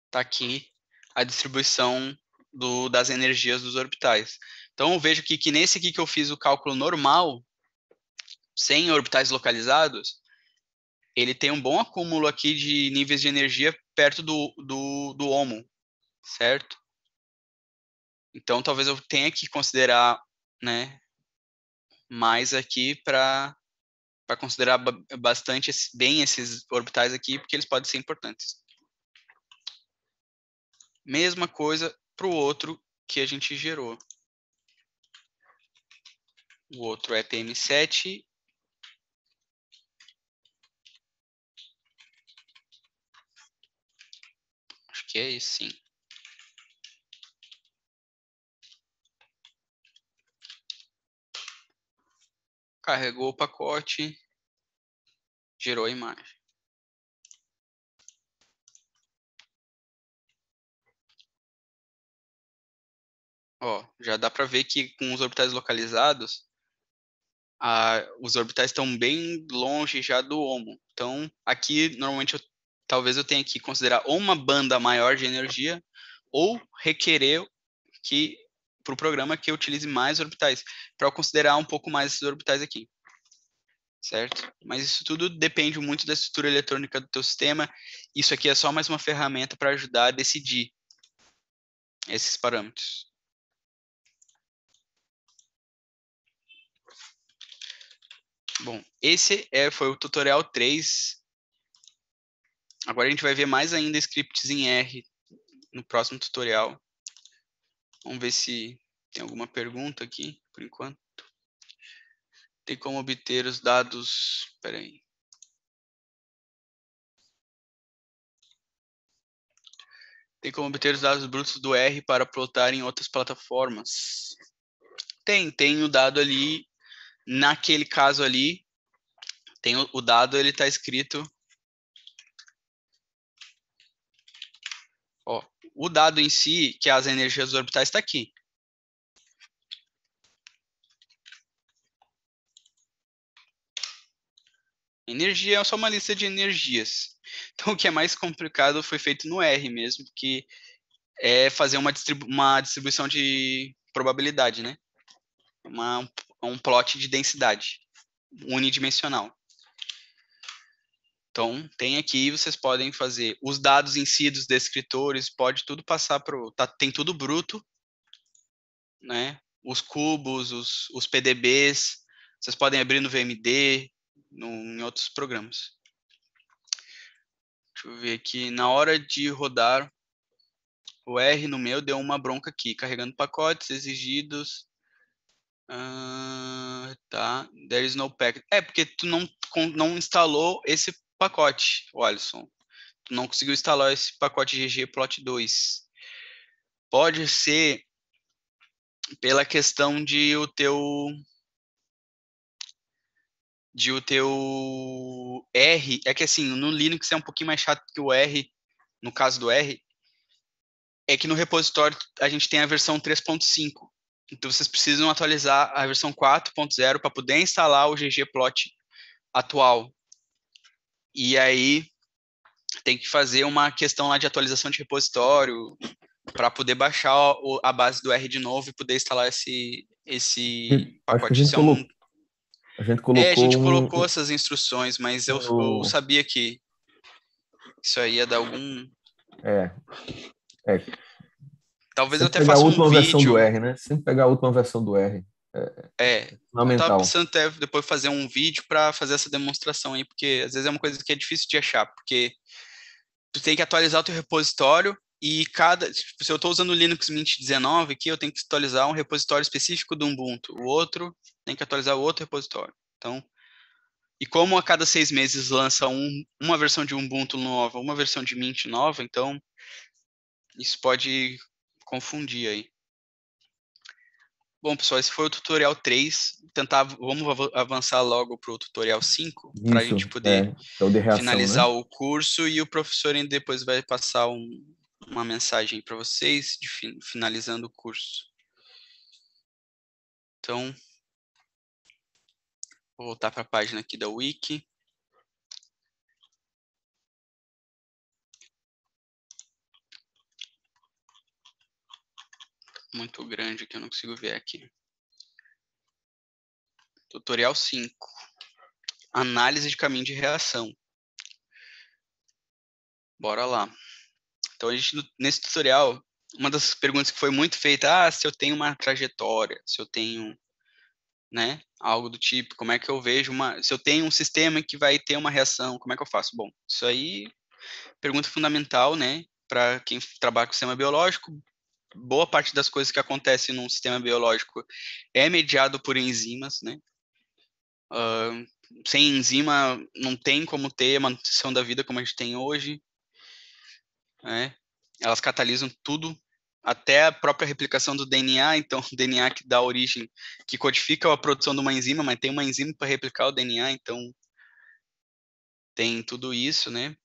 Tá aqui a distribuição do, das energias dos orbitais. Então eu vejo que, que nesse aqui que eu fiz o cálculo normal, sem orbitais localizados, ele tem um bom acúmulo aqui de níveis de energia perto do, do, do homo, certo? Então talvez eu tenha que considerar né, mais aqui para para considerar bastante bem esses orbitais aqui, porque eles podem ser importantes. Mesma coisa para o outro que a gente gerou o outro é PM7 acho que é isso, sim carregou o pacote gerou a imagem Ó, já dá para ver que com os orbitais localizados, a, os orbitais estão bem longe já do homo. Então, aqui, normalmente, eu, talvez eu tenha que considerar ou uma banda maior de energia ou requerer que para o programa que eu utilize mais orbitais, para eu considerar um pouco mais esses orbitais aqui. Certo? Mas isso tudo depende muito da estrutura eletrônica do teu sistema. Isso aqui é só mais uma ferramenta para ajudar a decidir esses parâmetros. Bom, esse é, foi o tutorial 3. Agora a gente vai ver mais ainda scripts em R no próximo tutorial. Vamos ver se tem alguma pergunta aqui, por enquanto. Tem como obter os dados... Espera aí. Tem como obter os dados brutos do R para plotar em outras plataformas? Tem, tem o dado ali naquele caso ali, tem o, o dado ele está escrito. Ó, o dado em si, que é as energias orbitais, está aqui. Energia é só uma lista de energias. Então, o que é mais complicado foi feito no R mesmo, que é fazer uma, distribu uma distribuição de probabilidade, né? Uma, é um plot de densidade unidimensional. Então, tem aqui, vocês podem fazer os dados em si dos descritores, pode tudo passar para tá, tem tudo bruto, né? Os cubos, os, os PDBs, vocês podem abrir no VMD, no, em outros programas. Deixa eu ver aqui, na hora de rodar, o R no meu deu uma bronca aqui, carregando pacotes exigidos ah, tá, there is no pack. É, porque tu não, não instalou esse pacote, Wallison. Tu não conseguiu instalar esse pacote ggplot2. Pode ser pela questão de o teu de o teu R, é que assim, no Linux é um pouquinho mais chato que o R, no caso do R, é que no repositório a gente tem a versão 3.5 então vocês precisam atualizar a versão 4.0 para poder instalar o ggplot atual. E aí tem que fazer uma questão lá de atualização de repositório para poder baixar o, a base do R de novo e poder instalar esse esse pacote. Acho colo... É, a gente colocou, é, a gente colocou essas instruções, mas eu, eu sabia que isso aí ia dar algum é. é. Talvez Sempre eu até faça a última versão do R, né? Sempre pegar a última versão do R. É, é eu tava pensando até depois fazer um vídeo para fazer essa demonstração aí, porque às vezes é uma coisa que é difícil de achar, porque tu tem que atualizar o teu repositório e cada, tipo, se eu estou usando o Linux Mint 19 aqui, eu tenho que atualizar um repositório específico do Ubuntu, o outro tem que atualizar o outro repositório. Então, e como a cada seis meses lança um, uma versão de Ubuntu nova, uma versão de Mint nova, então isso pode confundir aí. Bom, pessoal, esse foi o tutorial 3. Tentar, vamos avançar logo para o tutorial 5, para a gente poder é. então, reação, finalizar né? o curso e o professor ainda depois vai passar um, uma mensagem para vocês de, finalizando o curso. Então, vou voltar para a página aqui da Wiki. muito grande que eu não consigo ver aqui. Tutorial 5. Análise de caminho de reação. Bora lá. Então, a gente, nesse tutorial, uma das perguntas que foi muito feita, ah, se eu tenho uma trajetória, se eu tenho, né, algo do tipo, como é que eu vejo uma, se eu tenho um sistema que vai ter uma reação, como é que eu faço? Bom, isso aí, pergunta fundamental, né, para quem trabalha com sistema biológico, boa parte das coisas que acontecem num sistema biológico é mediado por enzimas, né? Uh, sem enzima não tem como ter a manutenção da vida como a gente tem hoje. Né? Elas catalisam tudo, até a própria replicação do DNA. Então, o DNA que dá origem, que codifica a produção de uma enzima, mas tem uma enzima para replicar o DNA, então tem tudo isso, né?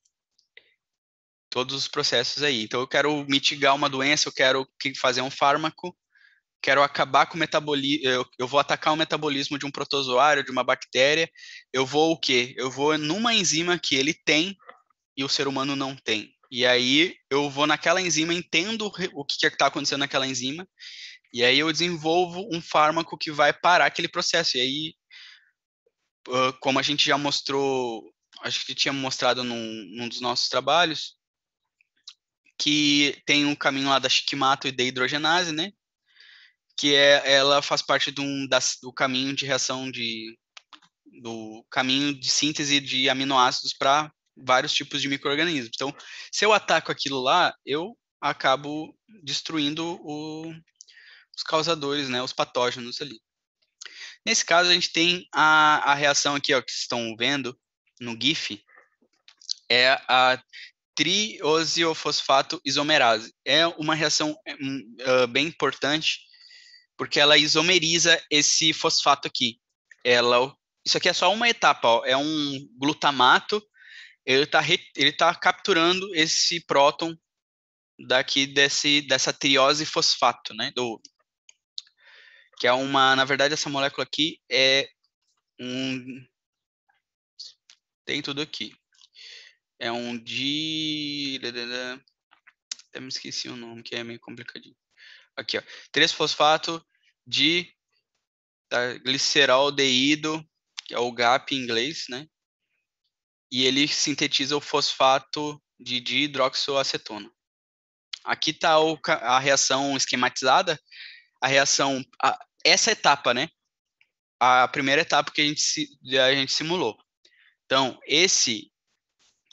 todos os processos aí. Então, eu quero mitigar uma doença, eu quero fazer um fármaco, quero acabar com o metabolismo, eu, eu, vou atacar o metabolismo de um protozoário, de uma bactéria, eu vou o quê? Eu vou numa enzima que ele tem e o ser humano não tem. E aí eu vou naquela enzima, entendo o que está é acontecendo naquela enzima, e aí eu desenvolvo um fármaco que vai parar aquele processo. E aí, ah, como a gente já mostrou, acho que tinha mostrado num, num dos nossos trabalhos, que tem um caminho lá da chiquimato e da hidrogenase, né? Que é, ela faz parte de um, das, do caminho de reação de do caminho de síntese de aminoácidos para vários tipos de microorganismos. Então, se eu ataco aquilo lá, eu acabo destruindo o, os causadores, né, os patógenos ali. Nesse caso, a gente tem a, a reação aqui ó, que vocês estão vendo no GIF, é a triosiofosfato isomerase. É uma reação uh, bem importante, porque ela isomeriza esse fosfato aqui. Ela, isso aqui é só uma etapa, ó, é um glutamato, ele está ele tá capturando esse próton daqui desse, dessa triose fosfato, né? Do, que é uma, na verdade, essa molécula aqui é um. Tem tudo aqui. É um de. Até me esqueci o nome, que é meio complicadinho. Aqui, ó. 3-fosfato de tá, gliceraldeído, que é o GAP em inglês, né? E ele sintetiza o fosfato de dihidroxoacetona. Aqui está a reação esquematizada. A reação. A, essa etapa, né? A primeira etapa que a gente, a gente simulou. Então, esse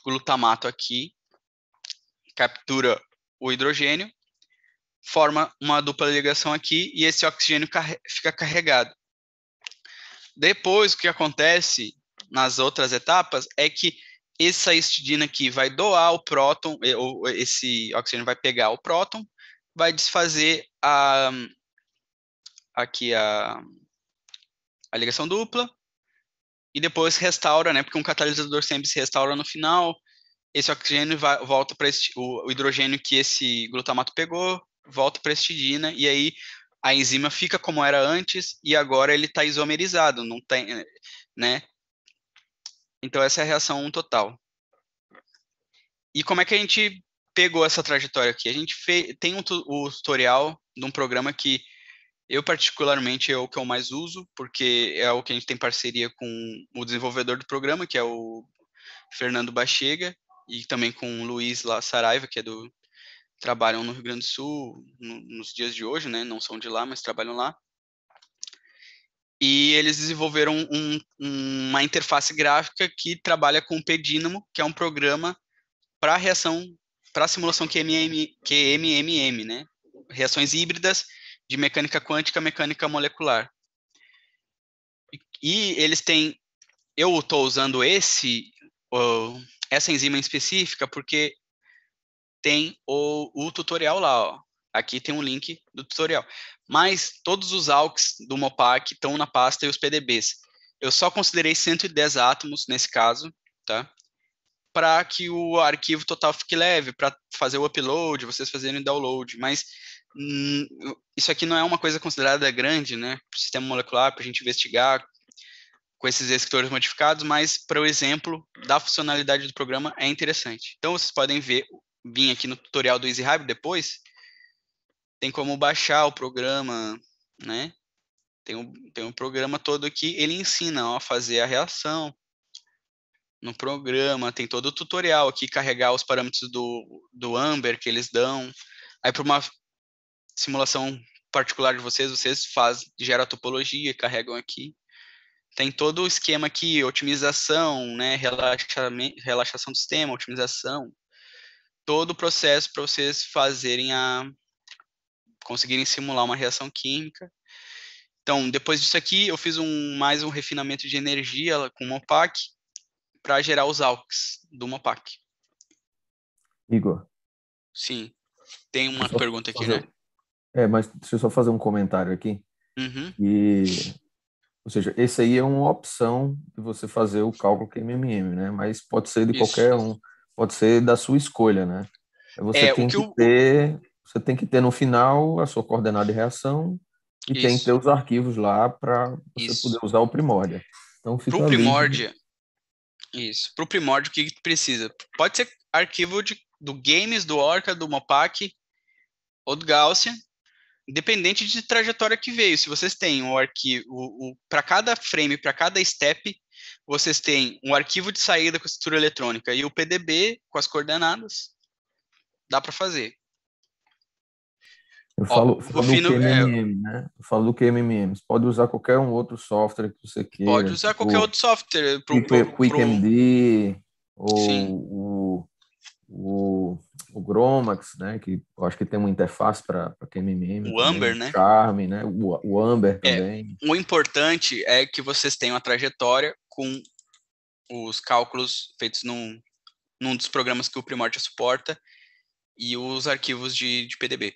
glutamato aqui captura o hidrogênio, forma uma dupla ligação aqui e esse oxigênio carre fica carregado. Depois, o que acontece nas outras etapas é que essa histidina aqui vai doar o próton, eh, ou esse oxigênio vai pegar o próton, vai desfazer a, aqui a, a ligação dupla, e depois restaura, né? Porque um catalisador sempre se restaura no final. Esse oxigênio vai, volta para o, o hidrogênio que esse glutamato pegou, volta para a histidina e aí a enzima fica como era antes e agora ele está isomerizado, não tem, né? Então essa é a reação total. E como é que a gente pegou essa trajetória aqui? A gente fez, tem um, o tutorial de um programa que eu, particularmente, é o que eu mais uso, porque é o que a gente tem parceria com o desenvolvedor do programa, que é o Fernando Bachega, e também com o Luiz lá, Saraiva, que é do. trabalham no Rio Grande do Sul no, nos dias de hoje, né? Não são de lá, mas trabalham lá. E eles desenvolveram um, uma interface gráfica que trabalha com o Pedínamo, que é um programa para reação, para simulação QMM, QMMM, né? Reações híbridas de mecânica quântica mecânica molecular. E eles têm. Eu estou usando esse, essa enzima específica porque tem o, o tutorial lá. Ó. Aqui tem um link do tutorial. Mas todos os AUX do Mopac estão na pasta e os PDBs. Eu só considerei 110 átomos nesse caso, tá? Para que o arquivo total fique leve, para fazer o upload, vocês fazerem o download. Mas Hum, isso aqui não é uma coisa considerada grande, né? Sistema molecular para a gente investigar com esses escritores modificados, mas para o exemplo da funcionalidade do programa é interessante. Então vocês podem ver, vim aqui no tutorial do EasyHive depois, tem como baixar o programa, né? Tem um, tem um programa todo aqui, ele ensina ó, a fazer a reação no programa, tem todo o tutorial aqui, carregar os parâmetros do, do Amber que eles dão. Aí para uma simulação particular de vocês, vocês faz, gera topologia, carregam aqui. Tem todo o esquema aqui, otimização, né, relaxação do sistema, otimização, todo o processo para vocês fazerem a conseguirem simular uma reação química. Então, depois disso aqui, eu fiz um mais um refinamento de energia com uma opac para gerar os alques do Mopac. Igor. Sim. Tem uma pergunta aqui, né? É, mas deixa eu só fazer um comentário aqui. Uhum. E, ou seja, esse aí é uma opção de você fazer o cálculo QMMM, né? Mas pode ser de Isso. qualquer um, pode ser da sua escolha, né? Você é, tem que, que eu... ter, você tem que ter no final a sua coordenada de reação e Isso. tem que ter os arquivos lá para você Isso. poder usar o primórdia. Então fica Pro né? primórdia. Isso. Pro primórdia o que, que precisa? Pode ser arquivo de, do games, do Orca, do Mopac ou do Gaussian independente de trajetória que veio. Se vocês têm um arquivo, para cada frame, para cada step, vocês têm um arquivo de saída com a estrutura eletrônica e o PDB com as coordenadas, dá para fazer. Eu falo, Ó, falo do QMMM, é, né? Eu falo do QMMM. Você pode usar qualquer um outro software que você queira. Pode usar tipo, qualquer outro software. Pro, pro, QuickMD, ou Sim. o o, o Gromax, né? Que acho que tem uma interface para QMM O Amber, né? O Charme, né? O, o Amber é, também. É, o importante é que vocês tenham a trajetória com os cálculos feitos num, num dos programas que o Primordia suporta e os arquivos de, de PDB.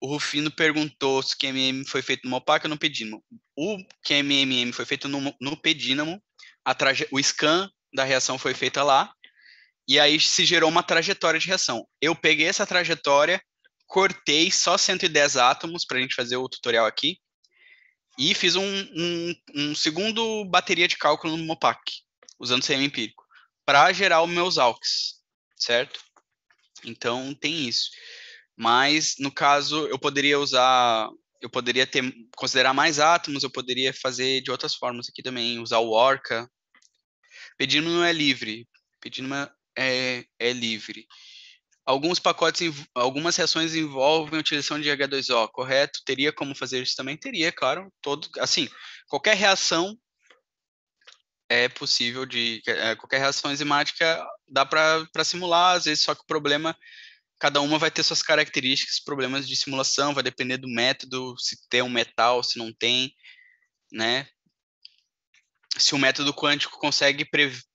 O Rufino perguntou se o QMM foi feito no Mopac ou no Pedinamo. O QMM foi feito no, no Pedinamo, a traje, o scan da reação foi feita lá, e aí se gerou uma trajetória de reação. Eu peguei essa trajetória, cortei só 110 átomos para a gente fazer o tutorial aqui, e fiz um, um, um segundo bateria de cálculo no Mopac, usando CM empírico, para gerar os meus AUX, certo? Então tem isso. Mas no caso eu poderia usar, eu poderia ter considerar mais átomos, eu poderia fazer de outras formas aqui também, usar o Orca. pedindo não é livre. pedindo é, é livre. Alguns pacotes, algumas reações envolvem a utilização de H2O, correto? Teria como fazer isso também? Teria, claro. Todo, assim, qualquer reação é possível de é, qualquer reação enzimática dá para simular, às vezes só que o problema cada uma vai ter suas características, problemas de simulação, vai depender do método, se tem um metal, se não tem, né? se o método quântico consegue,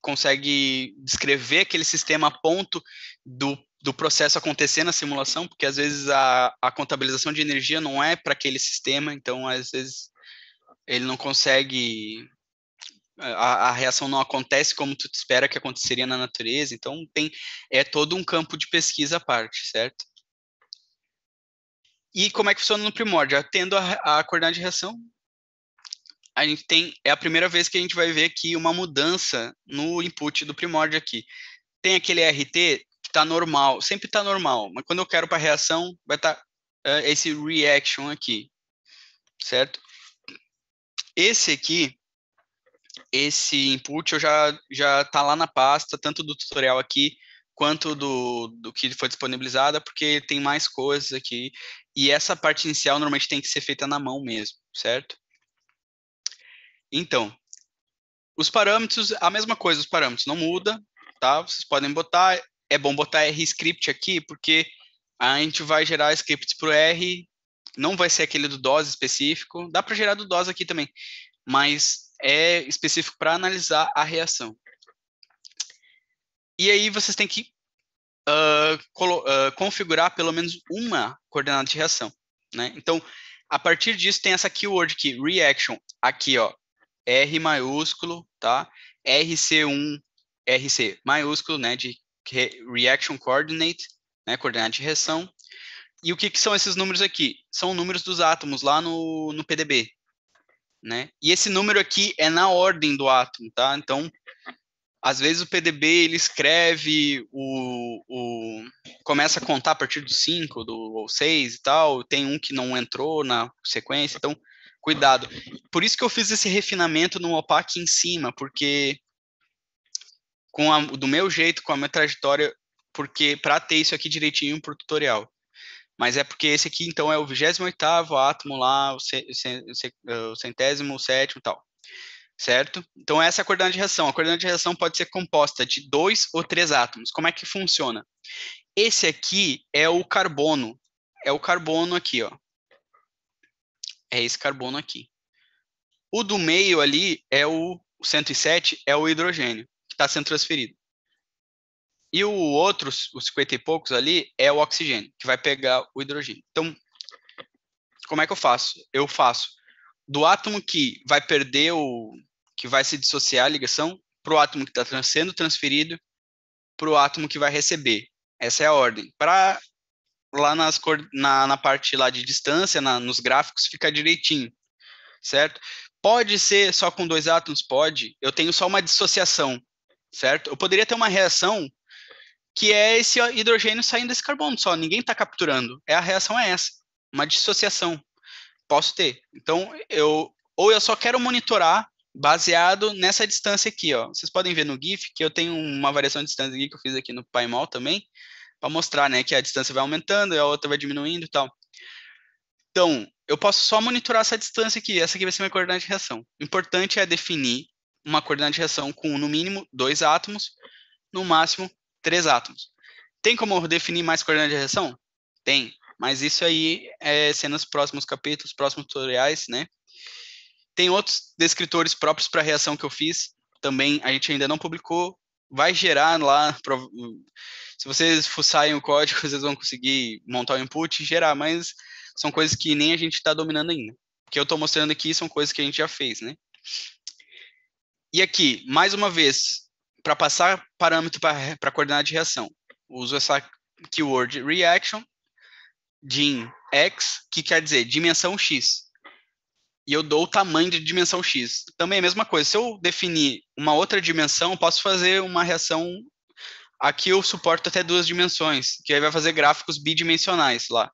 consegue descrever aquele sistema a ponto do, do processo acontecer na simulação, porque às vezes a, a contabilização de energia não é para aquele sistema, então às vezes ele não consegue. A, a, reação não acontece como tu espera que aconteceria na natureza, então tem é todo um campo de pesquisa à parte, certo? E como é que funciona no primórdio? Tendo a, a coordenada de reação, a gente tem é a primeira vez que a gente vai ver aqui uma mudança no input do primórdio aqui. Tem aquele RT que está normal, sempre está normal, mas quando eu quero para reação vai estar tá, uh, esse reaction aqui, certo? Esse aqui, esse input eu já já tá lá na pasta tanto do tutorial aqui quanto do, do que foi disponibilizada, porque tem mais coisas aqui. E essa parte inicial normalmente tem que ser feita na mão mesmo, certo? Então, os parâmetros, a mesma coisa, os parâmetros não muda, tá? Vocês podem botar, é bom botar R script aqui, porque a gente vai gerar scripts para o R, não vai ser aquele do DOS específico, dá para gerar do DOS aqui também, mas é específico para analisar a reação. E aí vocês têm que uh, uh, configurar pelo menos uma coordenada de reação, né? Então, a partir disso tem essa keyword aqui, reaction, aqui, ó, R maiúsculo, tá? RC1, RC maiúsculo, né? De Reaction Coordinate, né? Coordenada de reação. E o que, que são esses números aqui? São números dos átomos lá no, no PDB, né? E esse número aqui é na ordem do átomo, tá? Então, às vezes o PDB ele escreve o, o começa a contar a partir do 5, do ou 6 e tal, tem um que não entrou na sequência, então cuidado. Por isso que eu fiz esse refinamento no opaque em cima, porque com a, do meu jeito, com a minha trajetória, porque para ter isso aqui direitinho para o tutorial. Mas é porque esse aqui, então, é o 28º átomo lá, o, o centésimo, o sétimo e tal. Certo? Então, essa é a coordenada de reação. A coordenada de reação pode ser composta de dois ou três átomos. Como é que funciona? Esse aqui é o carbono. É o carbono aqui, ó é esse carbono aqui. O do meio ali é o, 107, é o hidrogênio que está sendo transferido. E o outro, os 50 e poucos ali, é o oxigênio, que vai pegar o hidrogênio. Então, como é que eu faço? Eu faço do átomo que vai perder o. que vai se dissociar a ligação, para o átomo que está sendo transferido, para o átomo que vai receber. Essa é a ordem. Para lá nas, na, na parte lá de distância, na, nos gráficos, fica direitinho, certo? Pode ser só com dois átomos? Pode. Eu tenho só uma dissociação, certo? Eu poderia ter uma reação que é esse hidrogênio saindo desse carbono só, ninguém está capturando. É a reação é essa, uma dissociação. Posso ter. Então, eu ou eu só quero monitorar baseado nessa distância aqui, ó. Vocês podem ver no GIF que eu tenho uma variação de distância aqui que eu fiz aqui no PyMol também, para mostrar, né, que a distância vai aumentando e a outra vai diminuindo e tal. Então, eu posso só monitorar essa distância aqui, essa aqui vai ser minha coordenada de reação. O importante é definir uma coordenada de reação com, no mínimo, dois átomos, no máximo, três átomos. Tem como eu definir mais coordenada de reação? Tem, mas isso aí é sendo nos próximos capítulos, próximos tutoriais, né? Tem outros descritores próprios para a reação que eu fiz, também a gente ainda não publicou, vai gerar lá se vocês fuçarem o código, vocês vão conseguir montar o input e gerar, mas são coisas que nem a gente está dominando ainda. O que eu estou mostrando aqui são coisas que a gente já fez, né? E aqui, mais uma vez, para passar parâmetro para a coordenada de reação, uso essa keyword reaction, din x, que quer dizer dimensão x. E eu dou o tamanho de dimensão x. Também é a mesma coisa. Se eu definir uma outra dimensão, posso fazer uma reação Aqui eu suporto até duas dimensões, que aí vai fazer gráficos bidimensionais lá.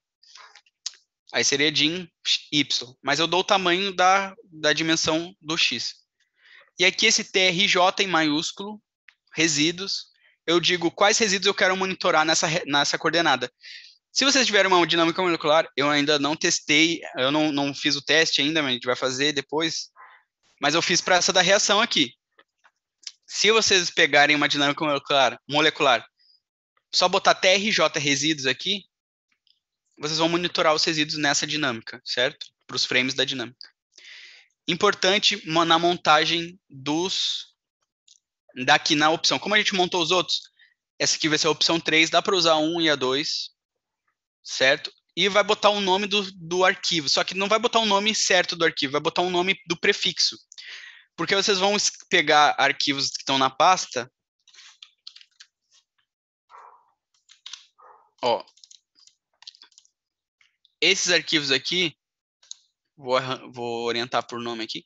Aí seria DIN Y, mas eu dou o tamanho da, da dimensão do X. E aqui esse TRJ em maiúsculo, resíduos, eu digo quais resíduos eu quero monitorar nessa, nessa coordenada. Se vocês tiverem uma dinâmica molecular, eu ainda não testei, eu não, não fiz o teste ainda, mas a gente vai fazer depois. Mas eu fiz para essa da reação aqui se vocês pegarem uma dinâmica molecular, molecular só botar TRJ resíduos aqui, vocês vão monitorar os resíduos nessa dinâmica, certo? Para os frames da dinâmica. Importante na montagem dos daqui na opção. Como a gente montou os outros, essa aqui vai ser a opção 3, dá para usar a 1 e a 2, certo? E vai botar o nome do, do arquivo, só que não vai botar o nome certo do arquivo, vai botar o nome do prefixo. Porque vocês vão pegar arquivos que estão na pasta. Ó. Esses arquivos aqui, vou, vou orientar por nome aqui.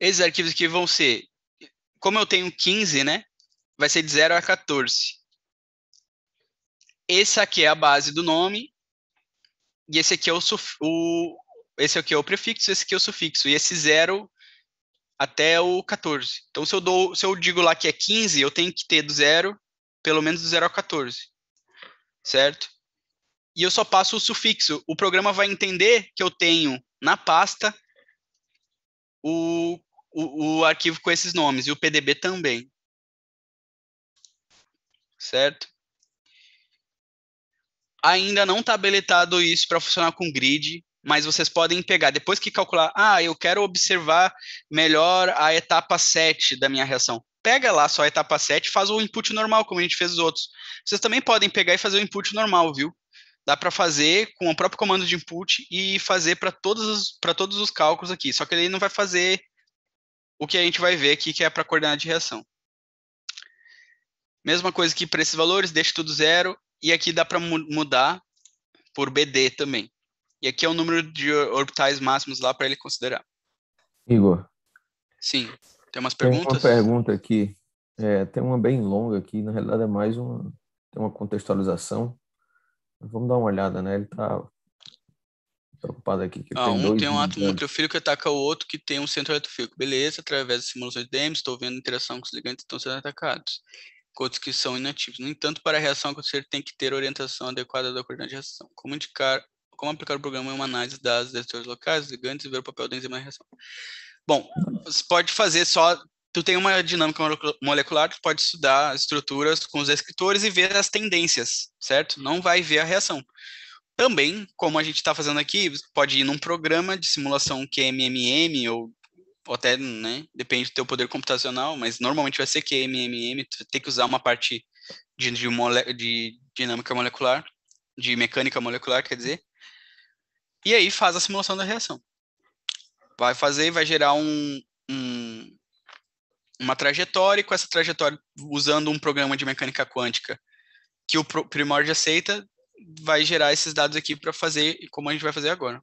Esses arquivos aqui vão ser, como eu tenho 15, né? Vai ser de 0 a 14 esse aqui é a base do nome e esse aqui é o, o, esse aqui é o prefixo, esse aqui é o sufixo e esse zero até o 14. Então, se eu, dou, se eu digo lá que é 15, eu tenho que ter do zero, pelo menos do zero ao 14, certo? E eu só passo o sufixo. O programa vai entender que eu tenho na pasta o, o, o arquivo com esses nomes e o PDB também, certo? Ainda não está habilitado isso para funcionar com grid, mas vocês podem pegar, depois que calcular, ah, eu quero observar melhor a etapa 7 da minha reação. Pega lá só a etapa 7 faz o input normal, como a gente fez os outros. Vocês também podem pegar e fazer o input normal, viu? Dá para fazer com o próprio comando de input e fazer para todos, os, todos os cálculos aqui. Só que ele não vai fazer o que a gente vai ver aqui, que é para coordenada de reação. Mesma coisa que para esses valores, deixa tudo zero. E aqui dá para mudar por BD também. E aqui é o número de orbitais máximos lá para ele considerar. Igor. Sim. Tem umas perguntas? Tem uma pergunta aqui. É, tem uma bem longa aqui. Na realidade, é mais uma, tem uma contextualização. Vamos dar uma olhada, né? Ele está preocupado aqui. Que ah, tem um dois tem um átomo nucleofílico que ataca o outro que tem um centro eletrofílico. Beleza, através de simulações de DEM, estou vendo a interação com os ligantes que estão sendo atacados. Com outros que são inativos. No entanto, para a reação acontecer, tem que ter orientação adequada da coordenação. Como indicar como aplicar o programa em uma análise das detectores locais, gigantes e ver o papel da enzima na reação. Bom, você pode fazer só. Tu tem uma dinâmica molecular, tu pode estudar estruturas com os descritores e ver as tendências, certo? Não vai ver a reação. Também, como a gente está fazendo aqui, pode ir num programa de simulação QMMM é ou ou até, né, depende do teu poder computacional, mas normalmente vai ser QMMM, é tu tem que usar uma parte de, de, mole, de dinâmica molecular, de mecânica molecular, quer dizer, e aí faz a simulação da reação. Vai fazer e vai gerar um, um, uma trajetória, e com essa trajetória, usando um programa de mecânica quântica que o Primord aceita, vai gerar esses dados aqui para fazer como a gente vai fazer agora.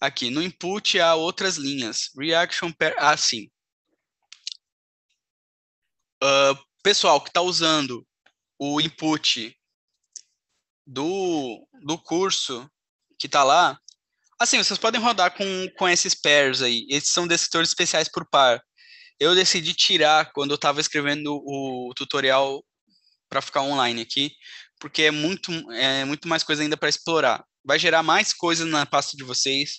Aqui, no input há outras linhas. Reaction pair. Ah, sim. Uh, pessoal que está usando o input do, do curso que está lá, Assim, vocês podem rodar com, com esses pairs aí. Esses são descritores especiais por par. Eu decidi tirar quando eu estava escrevendo o tutorial para ficar online aqui, porque é muito, é muito mais coisa ainda para explorar. Vai gerar mais coisas na pasta de vocês,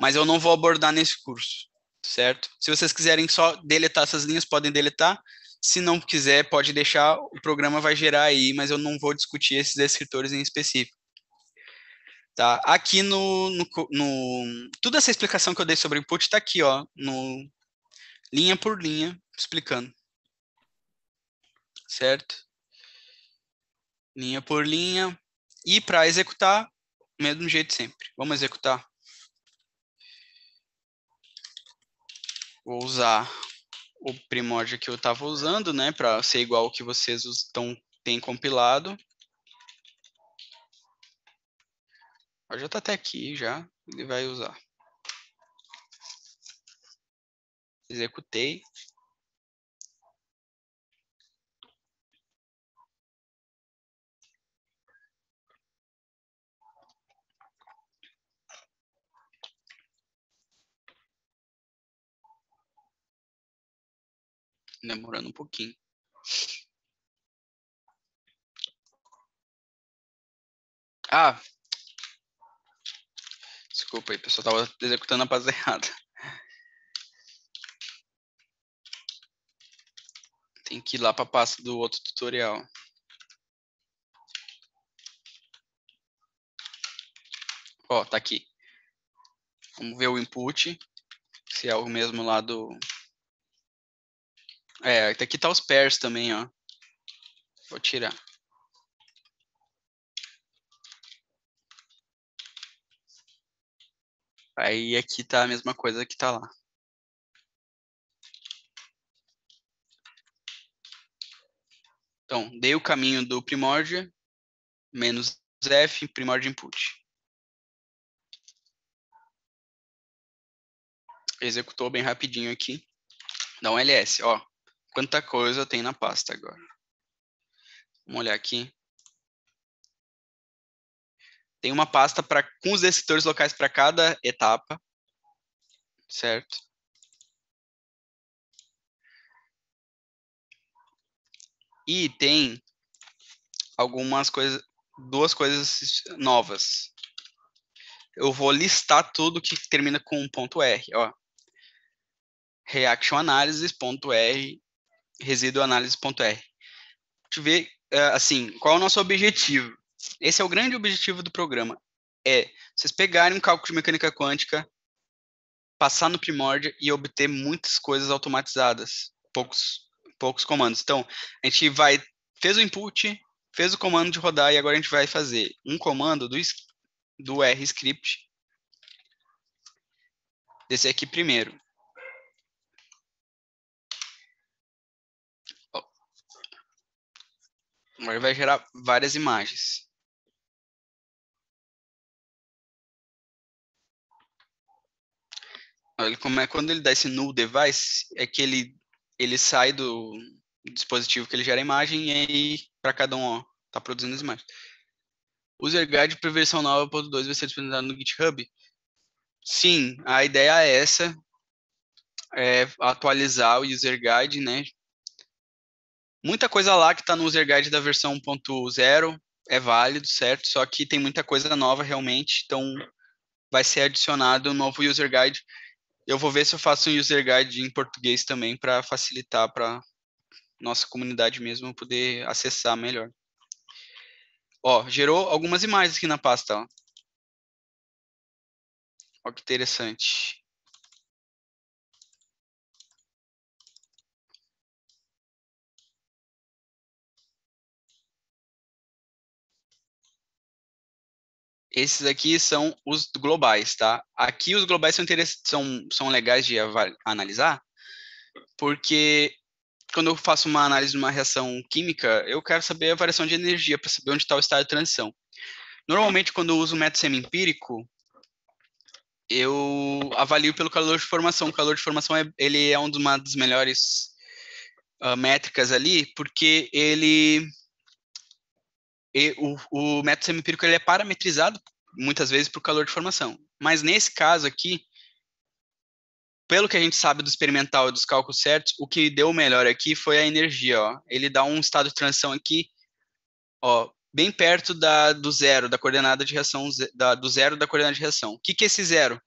mas eu não vou abordar nesse curso, certo? Se vocês quiserem só deletar essas linhas, podem deletar. Se não quiser, pode deixar, o programa vai gerar aí, mas eu não vou discutir esses descritores em específico. Tá? Aqui no, no, no, Toda essa explicação que eu dei sobre input está aqui, ó, no, linha por linha, explicando. Certo? Linha por linha. E para executar, mesmo jeito sempre. Vamos executar. Vou usar o primórdio que eu estava usando, né, para ser igual ao que vocês estão, têm compilado. já está até aqui já, ele vai usar. Executei. demorando um pouquinho. Ah, Desculpa aí, pessoal, estava executando a base errada. Tem que ir lá para a pasta do outro tutorial. Ó, tá aqui. Vamos ver o input, se é o mesmo lá do... É, aqui tá os pairs também, ó. Vou tirar. Aí aqui tá a mesma coisa que tá lá. Então, dei o caminho do primórdia, menos f, primórdia input. Executou bem rapidinho aqui. Dá um ls, ó. Quanta coisa tem na pasta agora. Vamos olhar aqui. Tem uma pasta para com os decisores locais para cada etapa, certo? E tem algumas coisas, duas coisas novas. Eu vou listar tudo que termina com ponto .r, ó. Reaction ResíduoAnalysis.r. Deixa eu ver, eh, assim, qual é o nosso objetivo? Esse é o grande objetivo do programa. É vocês pegarem um cálculo de mecânica quântica, passar no primórdia e obter muitas coisas automatizadas, poucos, poucos comandos. Então, a gente vai, fez o input, fez o comando de rodar e agora a gente vai fazer um comando do, do R script desse aqui primeiro. Agora vai gerar várias imagens. Ele como é quando ele dá esse null device é que ele ele sai do dispositivo que ele gera a imagem e aí para cada um está tá produzindo as imagens. User Guide para versão 9.2 vai ser disponibilizado no GitHub. Sim, a ideia é essa, é atualizar o User Guide, né? Muita coisa lá que está no User Guide da versão 1.0 é válido, certo? Só que tem muita coisa nova realmente, então vai ser adicionado um novo User Guide. Eu vou ver se eu faço um user guide em português também para facilitar para nossa comunidade mesmo poder acessar melhor. Ó, gerou algumas imagens aqui na pasta. Ó, ó que interessante. Esses aqui são os globais, tá? Aqui os globais são, são, são legais de analisar, porque quando eu faço uma análise de uma reação química, eu quero saber a variação de energia para saber onde está o estado de transição. Normalmente, quando eu uso o método semi-empírico, eu avalio pelo calor de formação. O calor de formação é, ele é uma das melhores uh, métricas ali, porque ele e o, o método semiempírico ele é parametrizado muitas vezes por calor de formação. Mas nesse caso aqui, pelo que a gente sabe do experimental e dos cálculos certos, o que deu melhor aqui foi a energia. Ó. Ele dá um estado de transição aqui, ó, bem perto da, do zero, da coordenada de reação, da, do zero da coordenada de reação. O que, que é esse zero?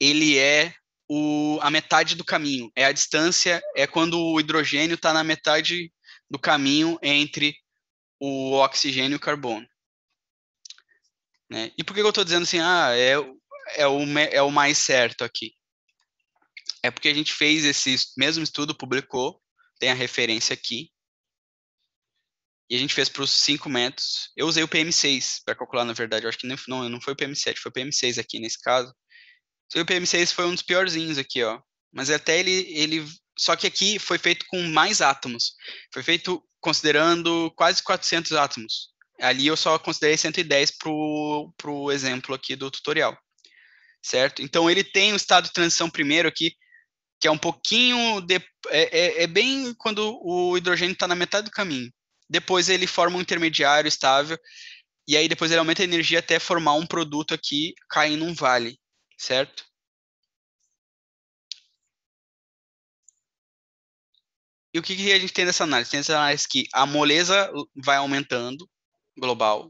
Ele é o, a metade do caminho, é a distância, é quando o hidrogênio está na metade do caminho entre o oxigênio e o carbono. Né? E por que eu estou dizendo assim, ah, é, é, o, é o mais certo aqui? É porque a gente fez esse mesmo estudo, publicou, tem a referência aqui, e a gente fez para os 5 metros. Eu usei o PM6 para calcular, na verdade. Eu acho que não, não, não foi o PM7, foi o PM6 aqui nesse caso. O PM6 foi um dos piorzinhos aqui, ó. Mas até ele, ele só que aqui foi feito com mais átomos. Foi feito considerando quase 400 átomos. Ali eu só considerei 110 para o exemplo aqui do tutorial, certo? Então ele tem o estado de transição primeiro aqui, que é um pouquinho de, é, é, é bem quando o hidrogênio está na metade do caminho. Depois ele forma um intermediário estável e aí depois ele aumenta a energia até formar um produto aqui, caindo num vale, certo? E o que, que a gente tem nessa análise? Tem essa análise que a moleza vai aumentando global,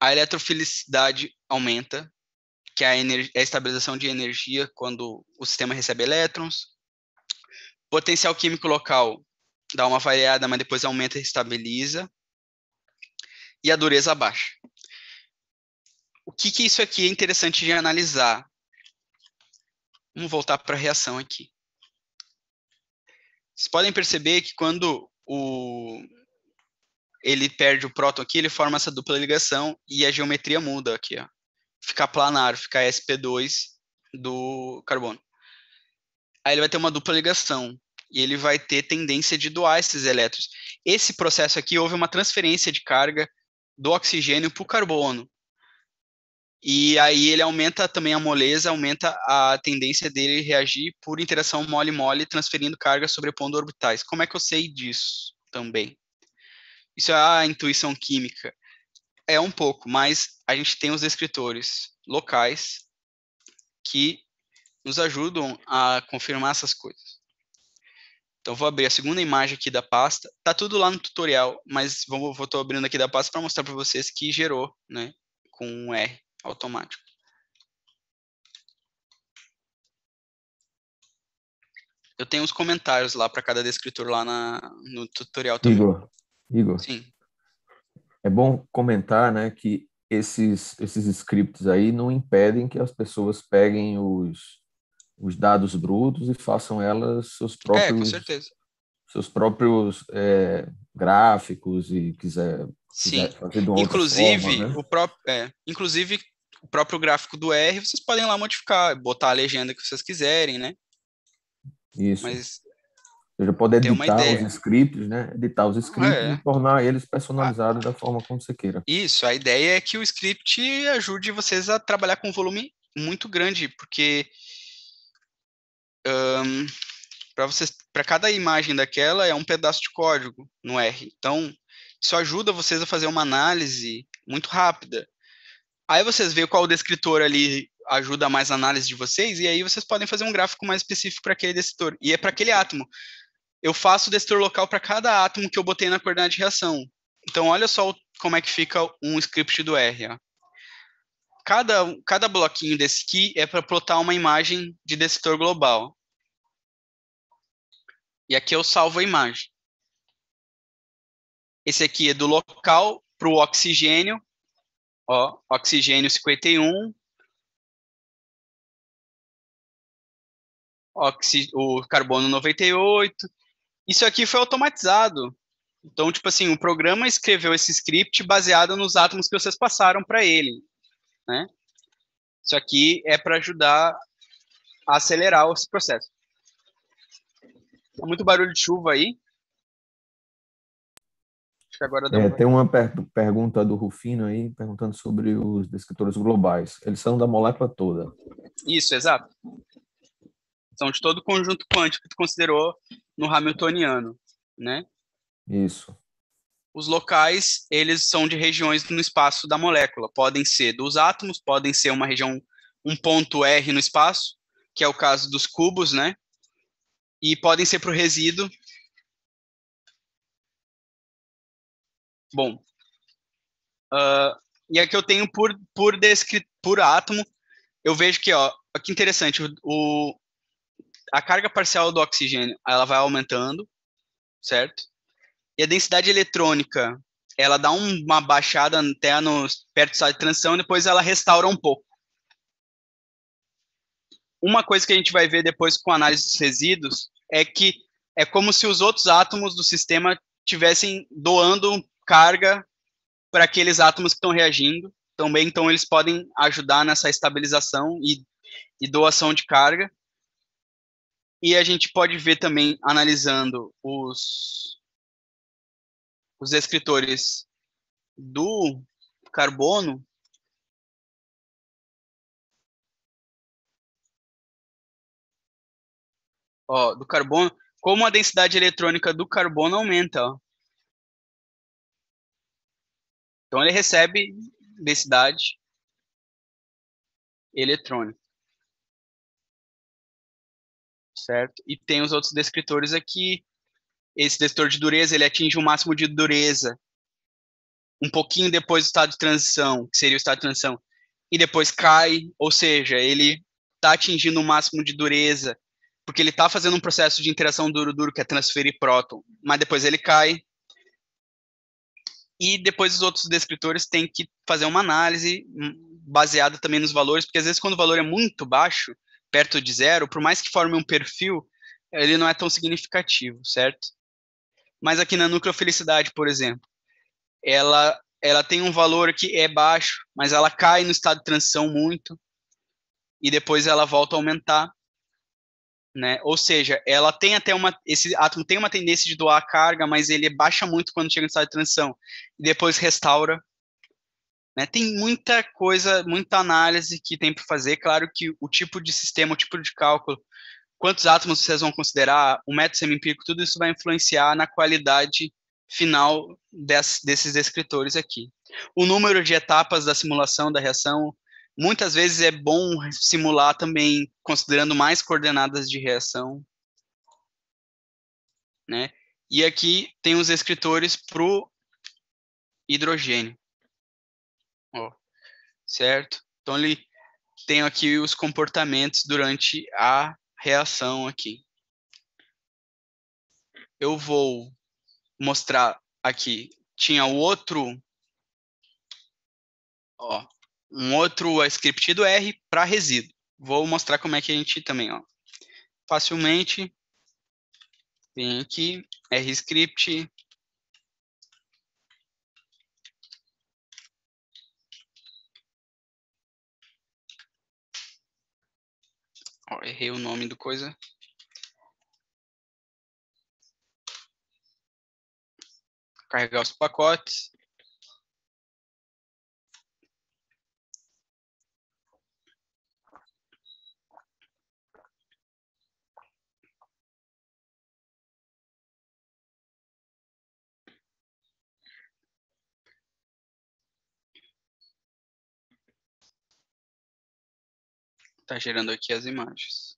a eletrofilicidade aumenta, que é a, é a estabilização de energia quando o sistema recebe elétrons, potencial químico local dá uma variada, mas depois aumenta e estabiliza, e a dureza baixa. O que, que isso aqui é interessante de analisar? Vamos voltar para a reação aqui. Vocês podem perceber que quando o ele perde o próton aqui, ele forma essa dupla ligação e a geometria muda aqui, ó. Fica planar, fica sp2 do carbono. Aí ele vai ter uma dupla ligação e ele vai ter tendência de doar esses elétrons. Esse processo aqui houve uma transferência de carga do oxigênio para o carbono. E aí ele aumenta também a moleza, aumenta a tendência dele reagir por interação mole-mole, transferindo carga sobrepondo orbitais. Como é que eu sei disso também? Isso é a intuição química. É um pouco, mas a gente tem os descritores locais que nos ajudam a confirmar essas coisas. Então, vou abrir a segunda imagem aqui da pasta. Tá tudo lá no tutorial, mas vou estou abrindo aqui da pasta para mostrar para vocês que gerou, né, com um R automático. Eu tenho uns comentários lá para cada descritor lá na, no tutorial também. Igor, Igor. Sim. É bom comentar, né, que esses esses scripts aí não impedem que as pessoas peguem os, os dados brutos e façam elas seus próprios. É, com certeza. Seus próprios é, gráficos e quiser, quiser Sim. fazer de uma Inclusive, forma, né? o próprio, é, inclusive o próprio gráfico do R, vocês podem lá modificar, botar a legenda que vocês quiserem, né? Isso. Mas já poder editar os scripts, né? Editar os scripts é. e tornar eles personalizados ah. da forma como você queira. Isso, a ideia é que o script ajude vocês a trabalhar com um volume muito grande, porque um, para vocês, para cada imagem daquela é um pedaço de código no R. Então, isso ajuda vocês a fazer uma análise muito rápida. Aí vocês veem qual descritor ali ajuda mais a análise de vocês, e aí vocês podem fazer um gráfico mais específico para aquele descritor. E é para aquele átomo. Eu faço o descritor local para cada átomo que eu botei na coordenada de reação. Então, olha só como é que fica um script do R. Ó. Cada, cada bloquinho desse aqui é para plotar uma imagem de descritor global. E aqui eu salvo a imagem. Esse aqui é do local para o oxigênio Ó, oxigênio 51. Oxi, o carbono 98. Isso aqui foi automatizado. Então, tipo assim, o programa escreveu esse script baseado nos átomos que vocês passaram para ele, né? Isso aqui é para ajudar a acelerar esse processo. Tá muito barulho de chuva aí. Acho que agora deu é, Tem uma per pergunta do Rufino aí, perguntando sobre os descritores globais. Eles são da molécula toda. Isso, exato. São de todo o conjunto quântico que tu considerou no Hamiltoniano, né? Isso. Os locais, eles são de regiões no espaço da molécula. Podem ser dos átomos, podem ser uma região, um ponto R no espaço, que é o caso dos cubos, né? E podem ser para o resíduo, Bom, uh, e aqui eu tenho por, por, por átomo, eu vejo que, ó, que interessante, o, a carga parcial do oxigênio, ela vai aumentando, certo? E a densidade eletrônica, ela dá uma baixada até no, perto do estado de transição e depois ela restaura um pouco. Uma coisa que a gente vai ver depois com a análise dos resíduos é que é como se os outros átomos do sistema tivessem doando carga para aqueles átomos que estão reagindo também, então eles podem ajudar nessa estabilização e, e doação de carga. E a gente pode ver também, analisando os, os escritores do carbono, ó, do carbono, como a densidade eletrônica do carbono aumenta. Ó. Então ele recebe densidade eletrônica. Certo? E tem os outros descritores aqui. Esse descritor de dureza, ele atinge o um máximo de dureza um pouquinho depois do estado de transição, que seria o estado de transição, e depois cai, ou seja, ele está atingindo o um máximo de dureza, porque ele está fazendo um processo de interação duro-duro, que é transferir próton, mas depois ele cai, e depois os outros descritores têm que fazer uma análise hum, baseada também nos valores, porque às vezes quando o valor é muito baixo, perto de zero, por mais que forme um perfil, ele não é tão significativo, certo? Mas aqui na núcleo felicidade, por exemplo, ela ela tem um valor que é baixo, mas ela cai no estado de transição muito e depois ela volta a aumentar. Né? Ou seja, ela tem até uma esse átomo tem uma tendência de doar a carga, mas ele baixa muito quando chega no estado de transição e depois restaura. Né? Tem muita coisa, muita análise que tem para fazer. Claro que o tipo de sistema, o tipo de cálculo, quantos átomos vocês vão considerar, o método semiempírico, tudo isso vai influenciar na qualidade final des, desses descritores aqui. O número de etapas da simulação da reação, Muitas vezes é bom simular também considerando mais coordenadas de reação. Né? E aqui tem os escritores para o hidrogênio. Ó, certo? Então, ele tem aqui os comportamentos durante a reação aqui. Eu vou mostrar aqui. Tinha o outro... Ó, um outro script do R para resíduo. Vou mostrar como é que a gente também, ó. Facilmente, vem aqui, R script. Ó, errei o nome do coisa. Carregar os pacotes. Tá gerando aqui as imagens.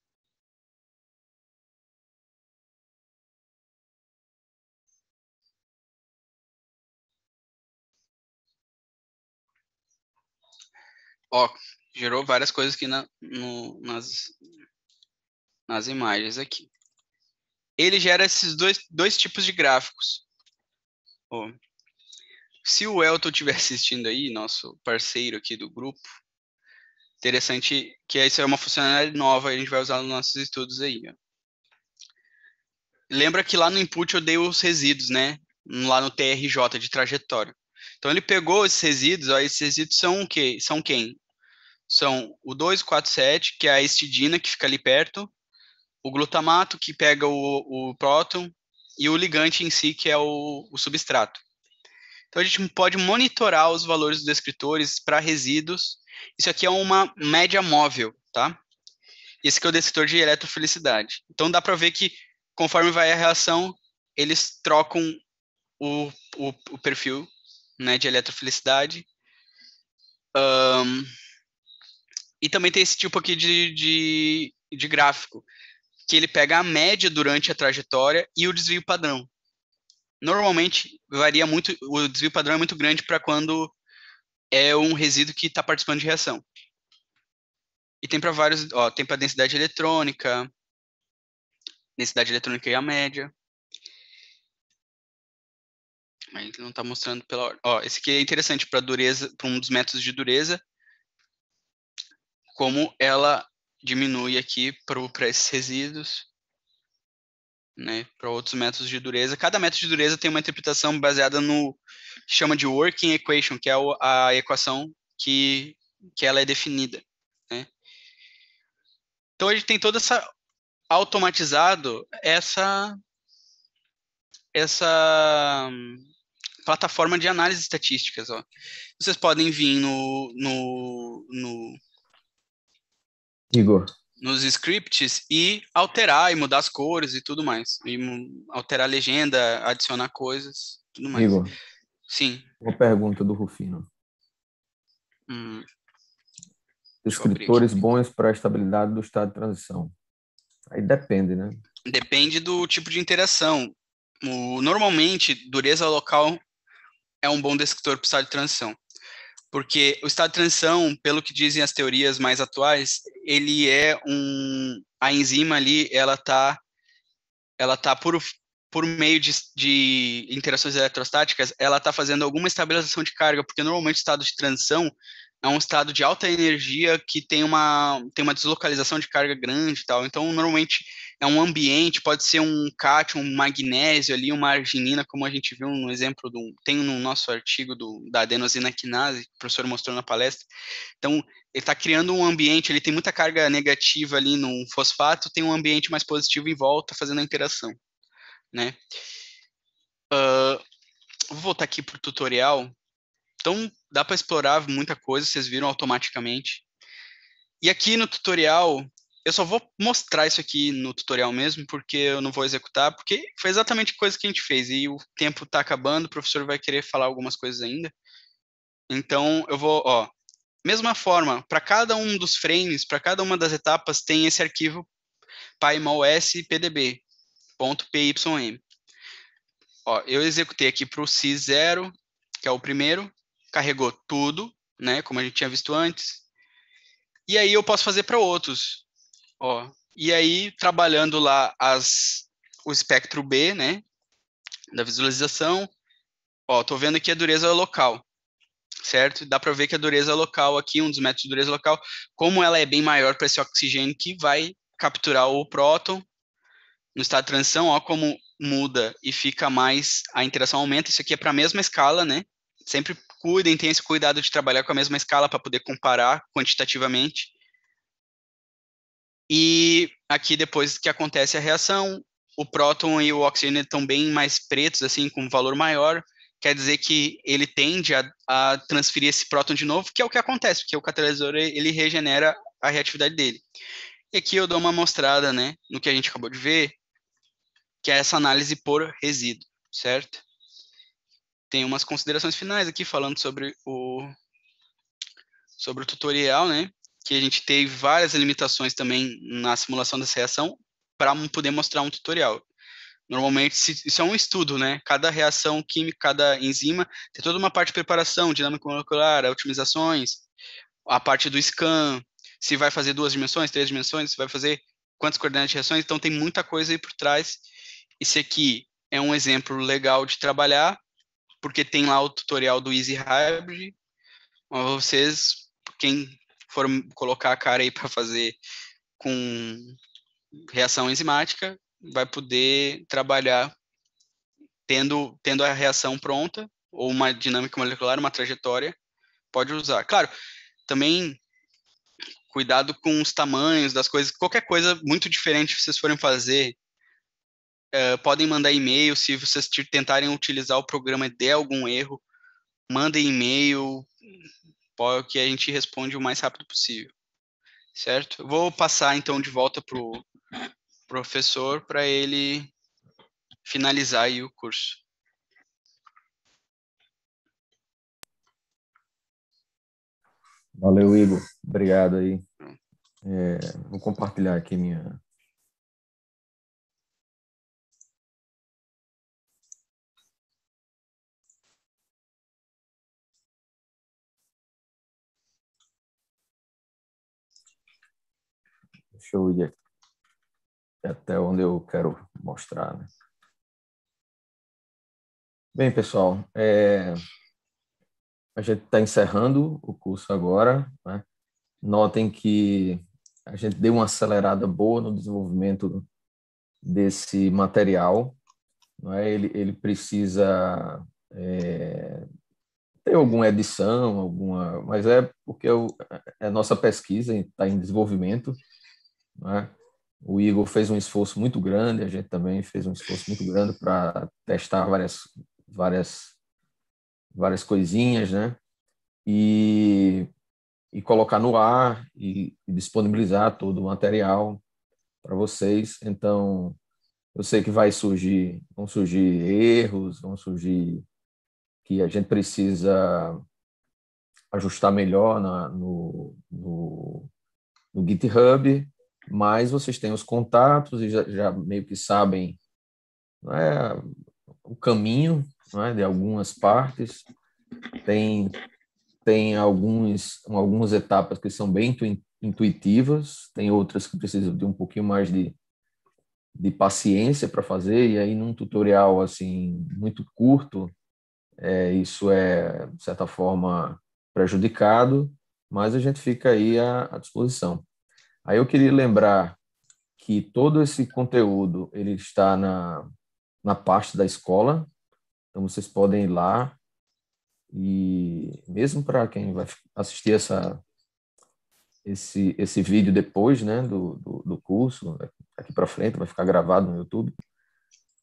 Ó, gerou várias coisas aqui na, no, nas, nas imagens aqui. Ele gera esses dois, dois tipos de gráficos. Ó, se o Elton estiver assistindo aí, nosso parceiro aqui do grupo, Interessante que isso é uma funcionalidade nova, a gente vai usar nos nossos estudos aí. Ó. Lembra que lá no input eu dei os resíduos, né? Lá no TRJ de trajetória. Então ele pegou esses resíduos, ó, esses resíduos são o quê? São quem? São o 247, que é a histidina que fica ali perto, o glutamato que pega o, o próton e o ligante em si que é o, o substrato. Então a gente pode monitorar os valores dos descritores para resíduos isso aqui é uma média móvel, tá? Esse aqui é o decisor de eletrofelicidade. Então dá para ver que conforme vai a reação, eles trocam o, o, o perfil né, de eletrofelicidade. Um, e também tem esse tipo aqui de, de, de gráfico, que ele pega a média durante a trajetória e o desvio padrão normalmente varia muito, o desvio padrão é muito grande para quando é um resíduo que está participando de reação. E tem para vários, ó, tem para densidade eletrônica, densidade eletrônica e a média. Mas não está mostrando pela ordem. Ó, esse aqui é interessante para dureza, para um dos métodos de dureza, como ela diminui aqui para esses resíduos né, para outros métodos de dureza. Cada método de dureza tem uma interpretação baseada no que chama de working equation, que é a equação que, que ela é definida. Né? Então, a gente tem toda essa automatizado essa essa plataforma de análise estatísticas. Ó. Vocês podem vir no, no, no... Igor nos scripts e alterar e mudar as cores e tudo mais. E alterar a legenda, adicionar coisas, tudo mais. Igor, Sim. Uma pergunta do Rufino. Hum. Escritores bons para a estabilidade do estado de transição. Aí depende, né? Depende do tipo de interação. O, normalmente, dureza local é um bom descritor para o estado de transição porque o estado de transição, pelo que dizem as teorias mais atuais, ele é um a enzima ali, ela tá ela tá por por meio de, de interações eletrostáticas, ela está fazendo alguma estabilização de carga, porque normalmente o estado de transição é um estado de alta energia que tem uma, tem uma deslocalização de carga grande e tal. Então, normalmente, é um ambiente, pode ser um cátion, um magnésio ali, uma arginina, como a gente viu no exemplo do. Tem no nosso artigo do, da adenosina quinase, que o professor mostrou na palestra. Então, ele está criando um ambiente, ele tem muita carga negativa ali no fosfato, tem um ambiente mais positivo em volta, fazendo a interação. Né? Uh, vou voltar aqui para o tutorial. Então, dá para explorar muita coisa, vocês viram automaticamente. E aqui no tutorial, eu só vou mostrar isso aqui no tutorial mesmo, porque eu não vou executar, porque foi exatamente a coisa que a gente fez, e o tempo está acabando, o professor vai querer falar algumas coisas ainda. Então, eu vou, ó, mesma forma, para cada um dos frames, para cada uma das etapas, tem esse arquivo pymospdb.pym. Ó, eu executei aqui para o C0, que é o primeiro, carregou tudo, né, como a gente tinha visto antes. E aí eu posso fazer para outros. Ó, e aí, trabalhando lá as, o espectro B, né, da visualização, ó, tô vendo aqui a dureza local, certo? Dá para ver que a dureza local aqui, um dos métodos de dureza local, como ela é bem maior para esse oxigênio que vai capturar o próton no estado de transição, ó, como muda e fica mais, a interação aumenta, isso aqui é para a mesma escala, né? Sempre cuidem, tenham esse cuidado de trabalhar com a mesma escala para poder comparar quantitativamente. E aqui, depois que acontece a reação, o próton e o oxigênio estão bem mais pretos, assim, com valor maior. Quer dizer que ele tende a, a transferir esse próton de novo, que é o que acontece, porque o catalisador ele regenera a reatividade dele. E aqui eu dou uma mostrada, né, no que a gente acabou de ver, que é essa análise por resíduo, certo? Tem umas considerações finais aqui falando sobre o sobre o tutorial, né? que a gente teve várias limitações também na simulação dessa reação para poder mostrar um tutorial. Normalmente, isso é um estudo, né? Cada reação química, cada enzima, tem toda uma parte de preparação, dinâmica molecular, otimizações, a parte do scan, se vai fazer duas dimensões, três dimensões, se vai fazer quantas coordenadas de reações, então tem muita coisa aí por trás. Esse aqui é um exemplo legal de trabalhar, porque tem lá o tutorial do Easy Hybrid. vocês, quem for colocar a cara aí para fazer com reação enzimática, vai poder trabalhar tendo, tendo a reação pronta ou uma dinâmica molecular, uma trajetória, pode usar. Claro, também cuidado com os tamanhos das coisas. Qualquer coisa muito diferente que vocês forem fazer, uh, podem mandar e-mail. Se vocês tentarem utilizar o programa e der algum erro, mandem e-mail, que a gente responde o mais rápido possível, certo? Vou passar então de volta para o professor para ele finalizar aí o curso. Valeu, Igor. Obrigado aí. É, vou compartilhar aqui minha, Deixa eu ir é até onde eu quero mostrar. Né? Bem, pessoal, é... a gente está encerrando o curso agora. Né? Notem que a gente deu uma acelerada boa no desenvolvimento desse material. Não é? ele, ele precisa é, ter alguma edição, alguma, mas é porque eu, é, é nossa pesquisa está em desenvolvimento né? O Igor fez um esforço muito grande, a gente também fez um esforço muito grande para testar várias, várias, várias coisinhas, né? E, e colocar no ar e, e disponibilizar todo o material para vocês. Então, eu sei que vai surgir, vão surgir erros, vão surgir que a gente precisa ajustar melhor na, no, no, no GitHub, mas vocês têm os contatos e já, já meio que sabem é, o caminho é, de algumas partes. Tem, tem alguns, algumas etapas que são bem intuitivas, tem outras que precisam de um pouquinho mais de, de paciência para fazer, e aí num tutorial assim muito curto, é, isso é, de certa forma, prejudicado, mas a gente fica aí à, à disposição. Aí eu queria lembrar que todo esse conteúdo ele está na, na pasta da escola, então vocês podem ir lá e mesmo para quem vai assistir essa esse, esse vídeo depois né, do, do, do curso, aqui para frente, vai ficar gravado no YouTube.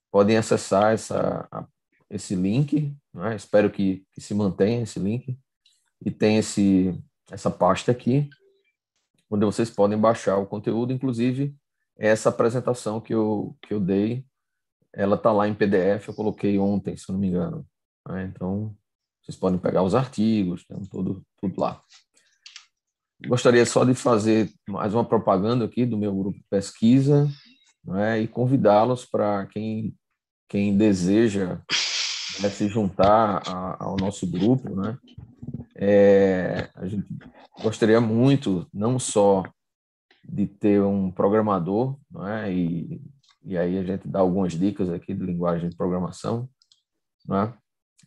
Podem acessar essa, a, esse link, né? espero que, que se mantenha esse link, e tem esse, essa pasta aqui, onde vocês podem baixar o conteúdo, inclusive essa apresentação que eu, que eu dei, ela está lá em PDF, eu coloquei ontem, se não me engano. Né? Então, vocês podem pegar os artigos, tem tudo, tudo lá. Gostaria só de fazer mais uma propaganda aqui do meu grupo de pesquisa né? e convidá-los para quem, quem deseja né, se juntar a, ao nosso grupo, né? É, a gente gostaria muito, não só de ter um programador, né? E, e aí a gente dá algumas dicas aqui de linguagem de programação, é?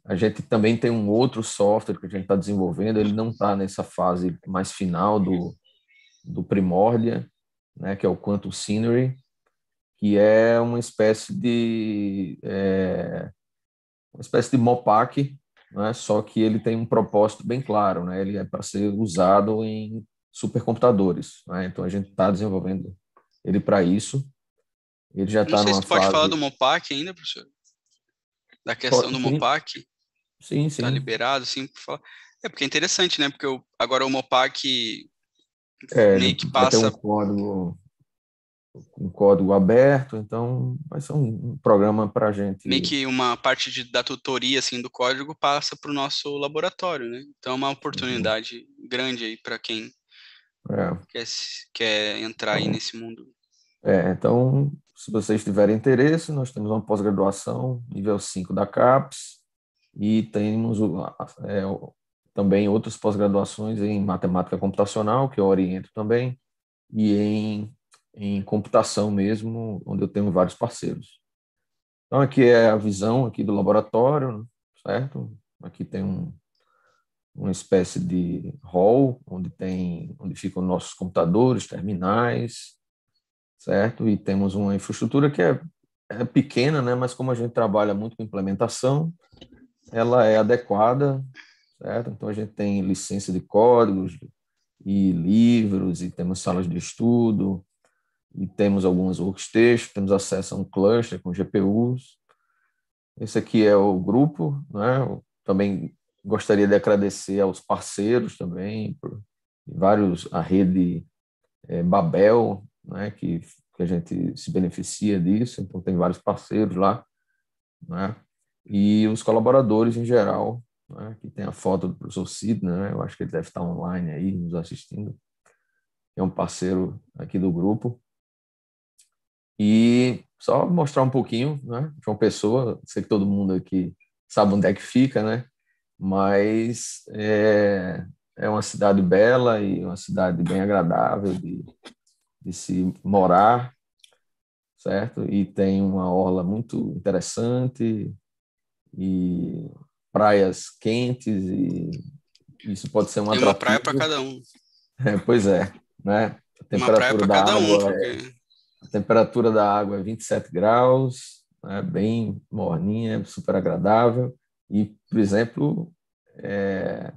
A gente também tem um outro software que a gente está desenvolvendo, ele não está nessa fase mais final do, do Primordia, né, que é o Quantum Scenery, que é uma espécie de é, uma espécie de Mopac, né? só que ele tem um propósito bem claro, né? ele é para ser usado em supercomputadores. Né? Então a gente está desenvolvendo ele para isso. Ele já está numa se pode falar do Mopac ainda, professor? Da questão pode, do Mopac? Sim, tá sim. Está liberado, sim, por falar. É porque é interessante, né? Porque eu, agora o Mopac é, meio que passa. Um código um código aberto, então vai ser um programa para a gente. Meio que uma parte de, da tutoria assim, do código passa para o nosso laboratório, né? Então é uma oportunidade uhum. grande aí para quem é. quer, quer entrar então, aí nesse mundo. É, então, se vocês tiverem interesse, nós temos uma pós-graduação, nível 5 da CAPES, e temos é, também outras pós-graduações em matemática computacional, que eu oriento também, e em em computação mesmo, onde eu tenho vários parceiros. Então, aqui é a visão aqui do laboratório, certo? Aqui tem um, uma espécie de hall onde tem, onde ficam nossos computadores, terminais, certo? E temos uma infraestrutura que é, é pequena, né? Mas como a gente trabalha muito com implementação, ela é adequada, certo? Então a gente tem licença de códigos e livros e temos salas de estudo, e temos algumas workstations, temos acesso a um cluster com GPUs. Esse aqui é o grupo, né? Eu também gostaria de agradecer aos parceiros também, por vários, a rede é, Babel, né? Que, que a gente se beneficia disso, então tem vários parceiros lá, né? E os colaboradores em geral, né? que tem a foto do professor Sidney, né? Eu acho que ele deve estar online aí nos assistindo. É um parceiro aqui do grupo. E só mostrar um pouquinho né, de uma pessoa, sei que todo mundo aqui sabe onde é que fica, né? Mas é, é uma cidade bela e uma cidade bem agradável de, de se morar, certo? E tem uma orla muito interessante e praias quentes e isso pode ser uma tem uma praia para cada um. É, pois é, né? A temperatura uma praia para cada água um, porque... É a temperatura da água é 27 graus, é bem morninha, super agradável. E, por exemplo, é,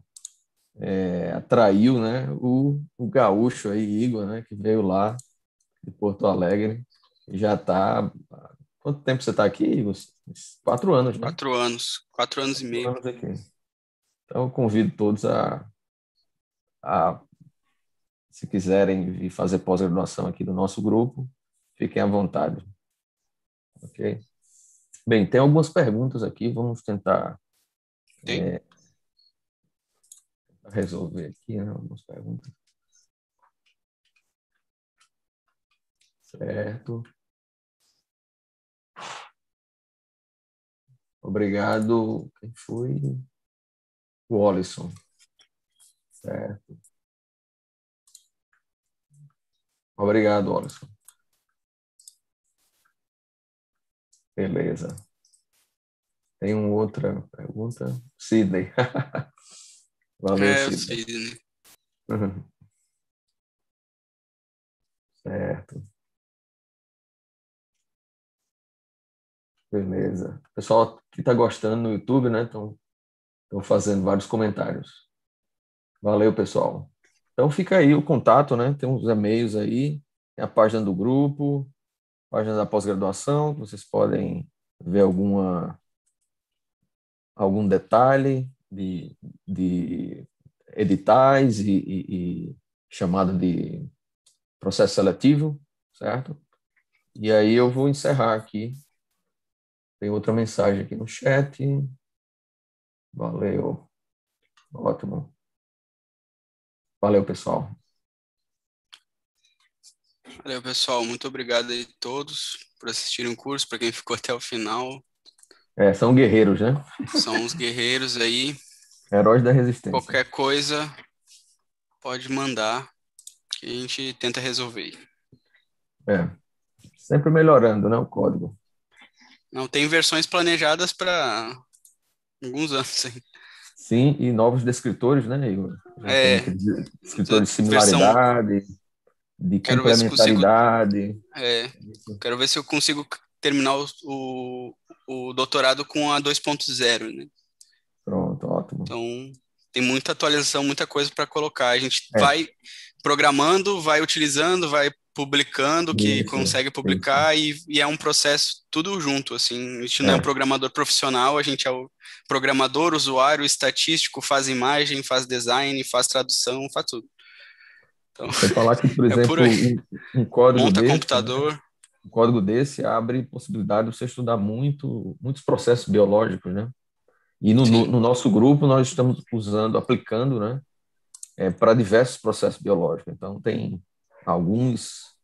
é, atraiu né, o, o gaúcho aí, Igor, né, que veio lá de Porto Alegre. E já está. Quanto tempo você está aqui, Igor? Quatro anos, né? Quatro anos, quatro anos e meio. Anos então, eu convido todos a, a se quiserem vir fazer pós-graduação aqui do nosso grupo, Fiquem à vontade. Ok? Bem, tem algumas perguntas aqui, vamos tentar é, resolver aqui né, algumas perguntas. Certo. Obrigado. Quem foi? O Wallison. Certo. Obrigado, Wallison. Beleza. Tem um outra pergunta? Sidney. Valeu, é, Sidney. Sidney. Uhum. Certo. Beleza. Pessoal que está gostando no YouTube, né? Estão fazendo vários comentários. Valeu, pessoal. Então fica aí o contato, né? Tem uns e-mails aí, tem a página do grupo, página da pós-graduação, vocês podem ver alguma, algum detalhe de, de editais e, e, e de processo seletivo, certo? E aí eu vou encerrar aqui. Tem outra mensagem aqui no chat. Valeu. Ótimo. Valeu, pessoal. Valeu, pessoal. Muito obrigado aí todos por assistirem o curso, para quem ficou até o final. É, são guerreiros, né? São os guerreiros aí. Heróis da resistência. Qualquer coisa, pode mandar, que a gente tenta resolver. É. Sempre melhorando, né, o código. Não, tem versões planejadas para alguns anos, hein? Sim, e novos descritores, né, Igor? é. Descritores de similaridade. Versão de quero ver Ver consigo, é, quero ver se eu consigo terminar o, o, o doutorado com a 2.0, né? Pronto, ótimo. Então, tem muita atualização, muita coisa para colocar. A gente é. vai programando, vai utilizando, vai publicando, que isso, consegue publicar, e, e, é um processo tudo junto, assim, a gente é. não é um programador profissional, a gente é o programador, usuário, estatístico, faz imagem, faz design, faz tradução, faz tudo. Então, Sem falar que, por é exemplo, é um, um, código Monta desse, computador. Um código desse abre possibilidade de você estudar muito, muitos processos biológicos, né? E no, no, no nosso grupo nós estamos usando, aplicando, né? É, para diversos processos biológicos. Então tem alguns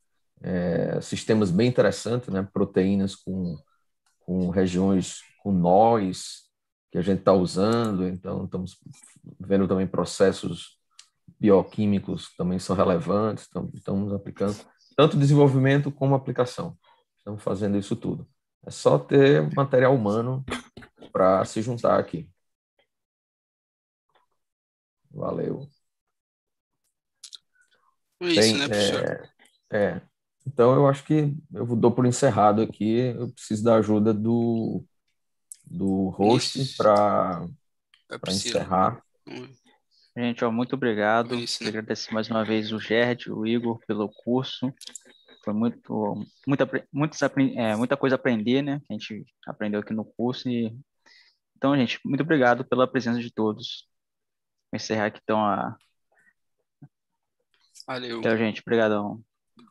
é, sistemas bem interessantes, né? Proteínas com, com regiões com nós que a gente está usando. Então estamos vendo também processos bioquímicos também são relevantes, estamos então, então aplicando tanto desenvolvimento como aplicação. Estamos fazendo isso tudo. É só ter material humano para se juntar aqui. Valeu. É isso, né, É, é, Então, eu acho que eu dou por encerrado aqui. Eu preciso da ajuda do, do host para encerrar. Hum. Gente, ó, muito obrigado. É Agradecer mais uma vez o Gerd, o Igor pelo curso. Foi muito, muita, é, muita coisa a aprender, né? A gente aprendeu aqui no curso. E... Então, gente, muito obrigado pela presença de todos. Vou encerrar aqui então a. Valeu. Então, gente, obrigadão.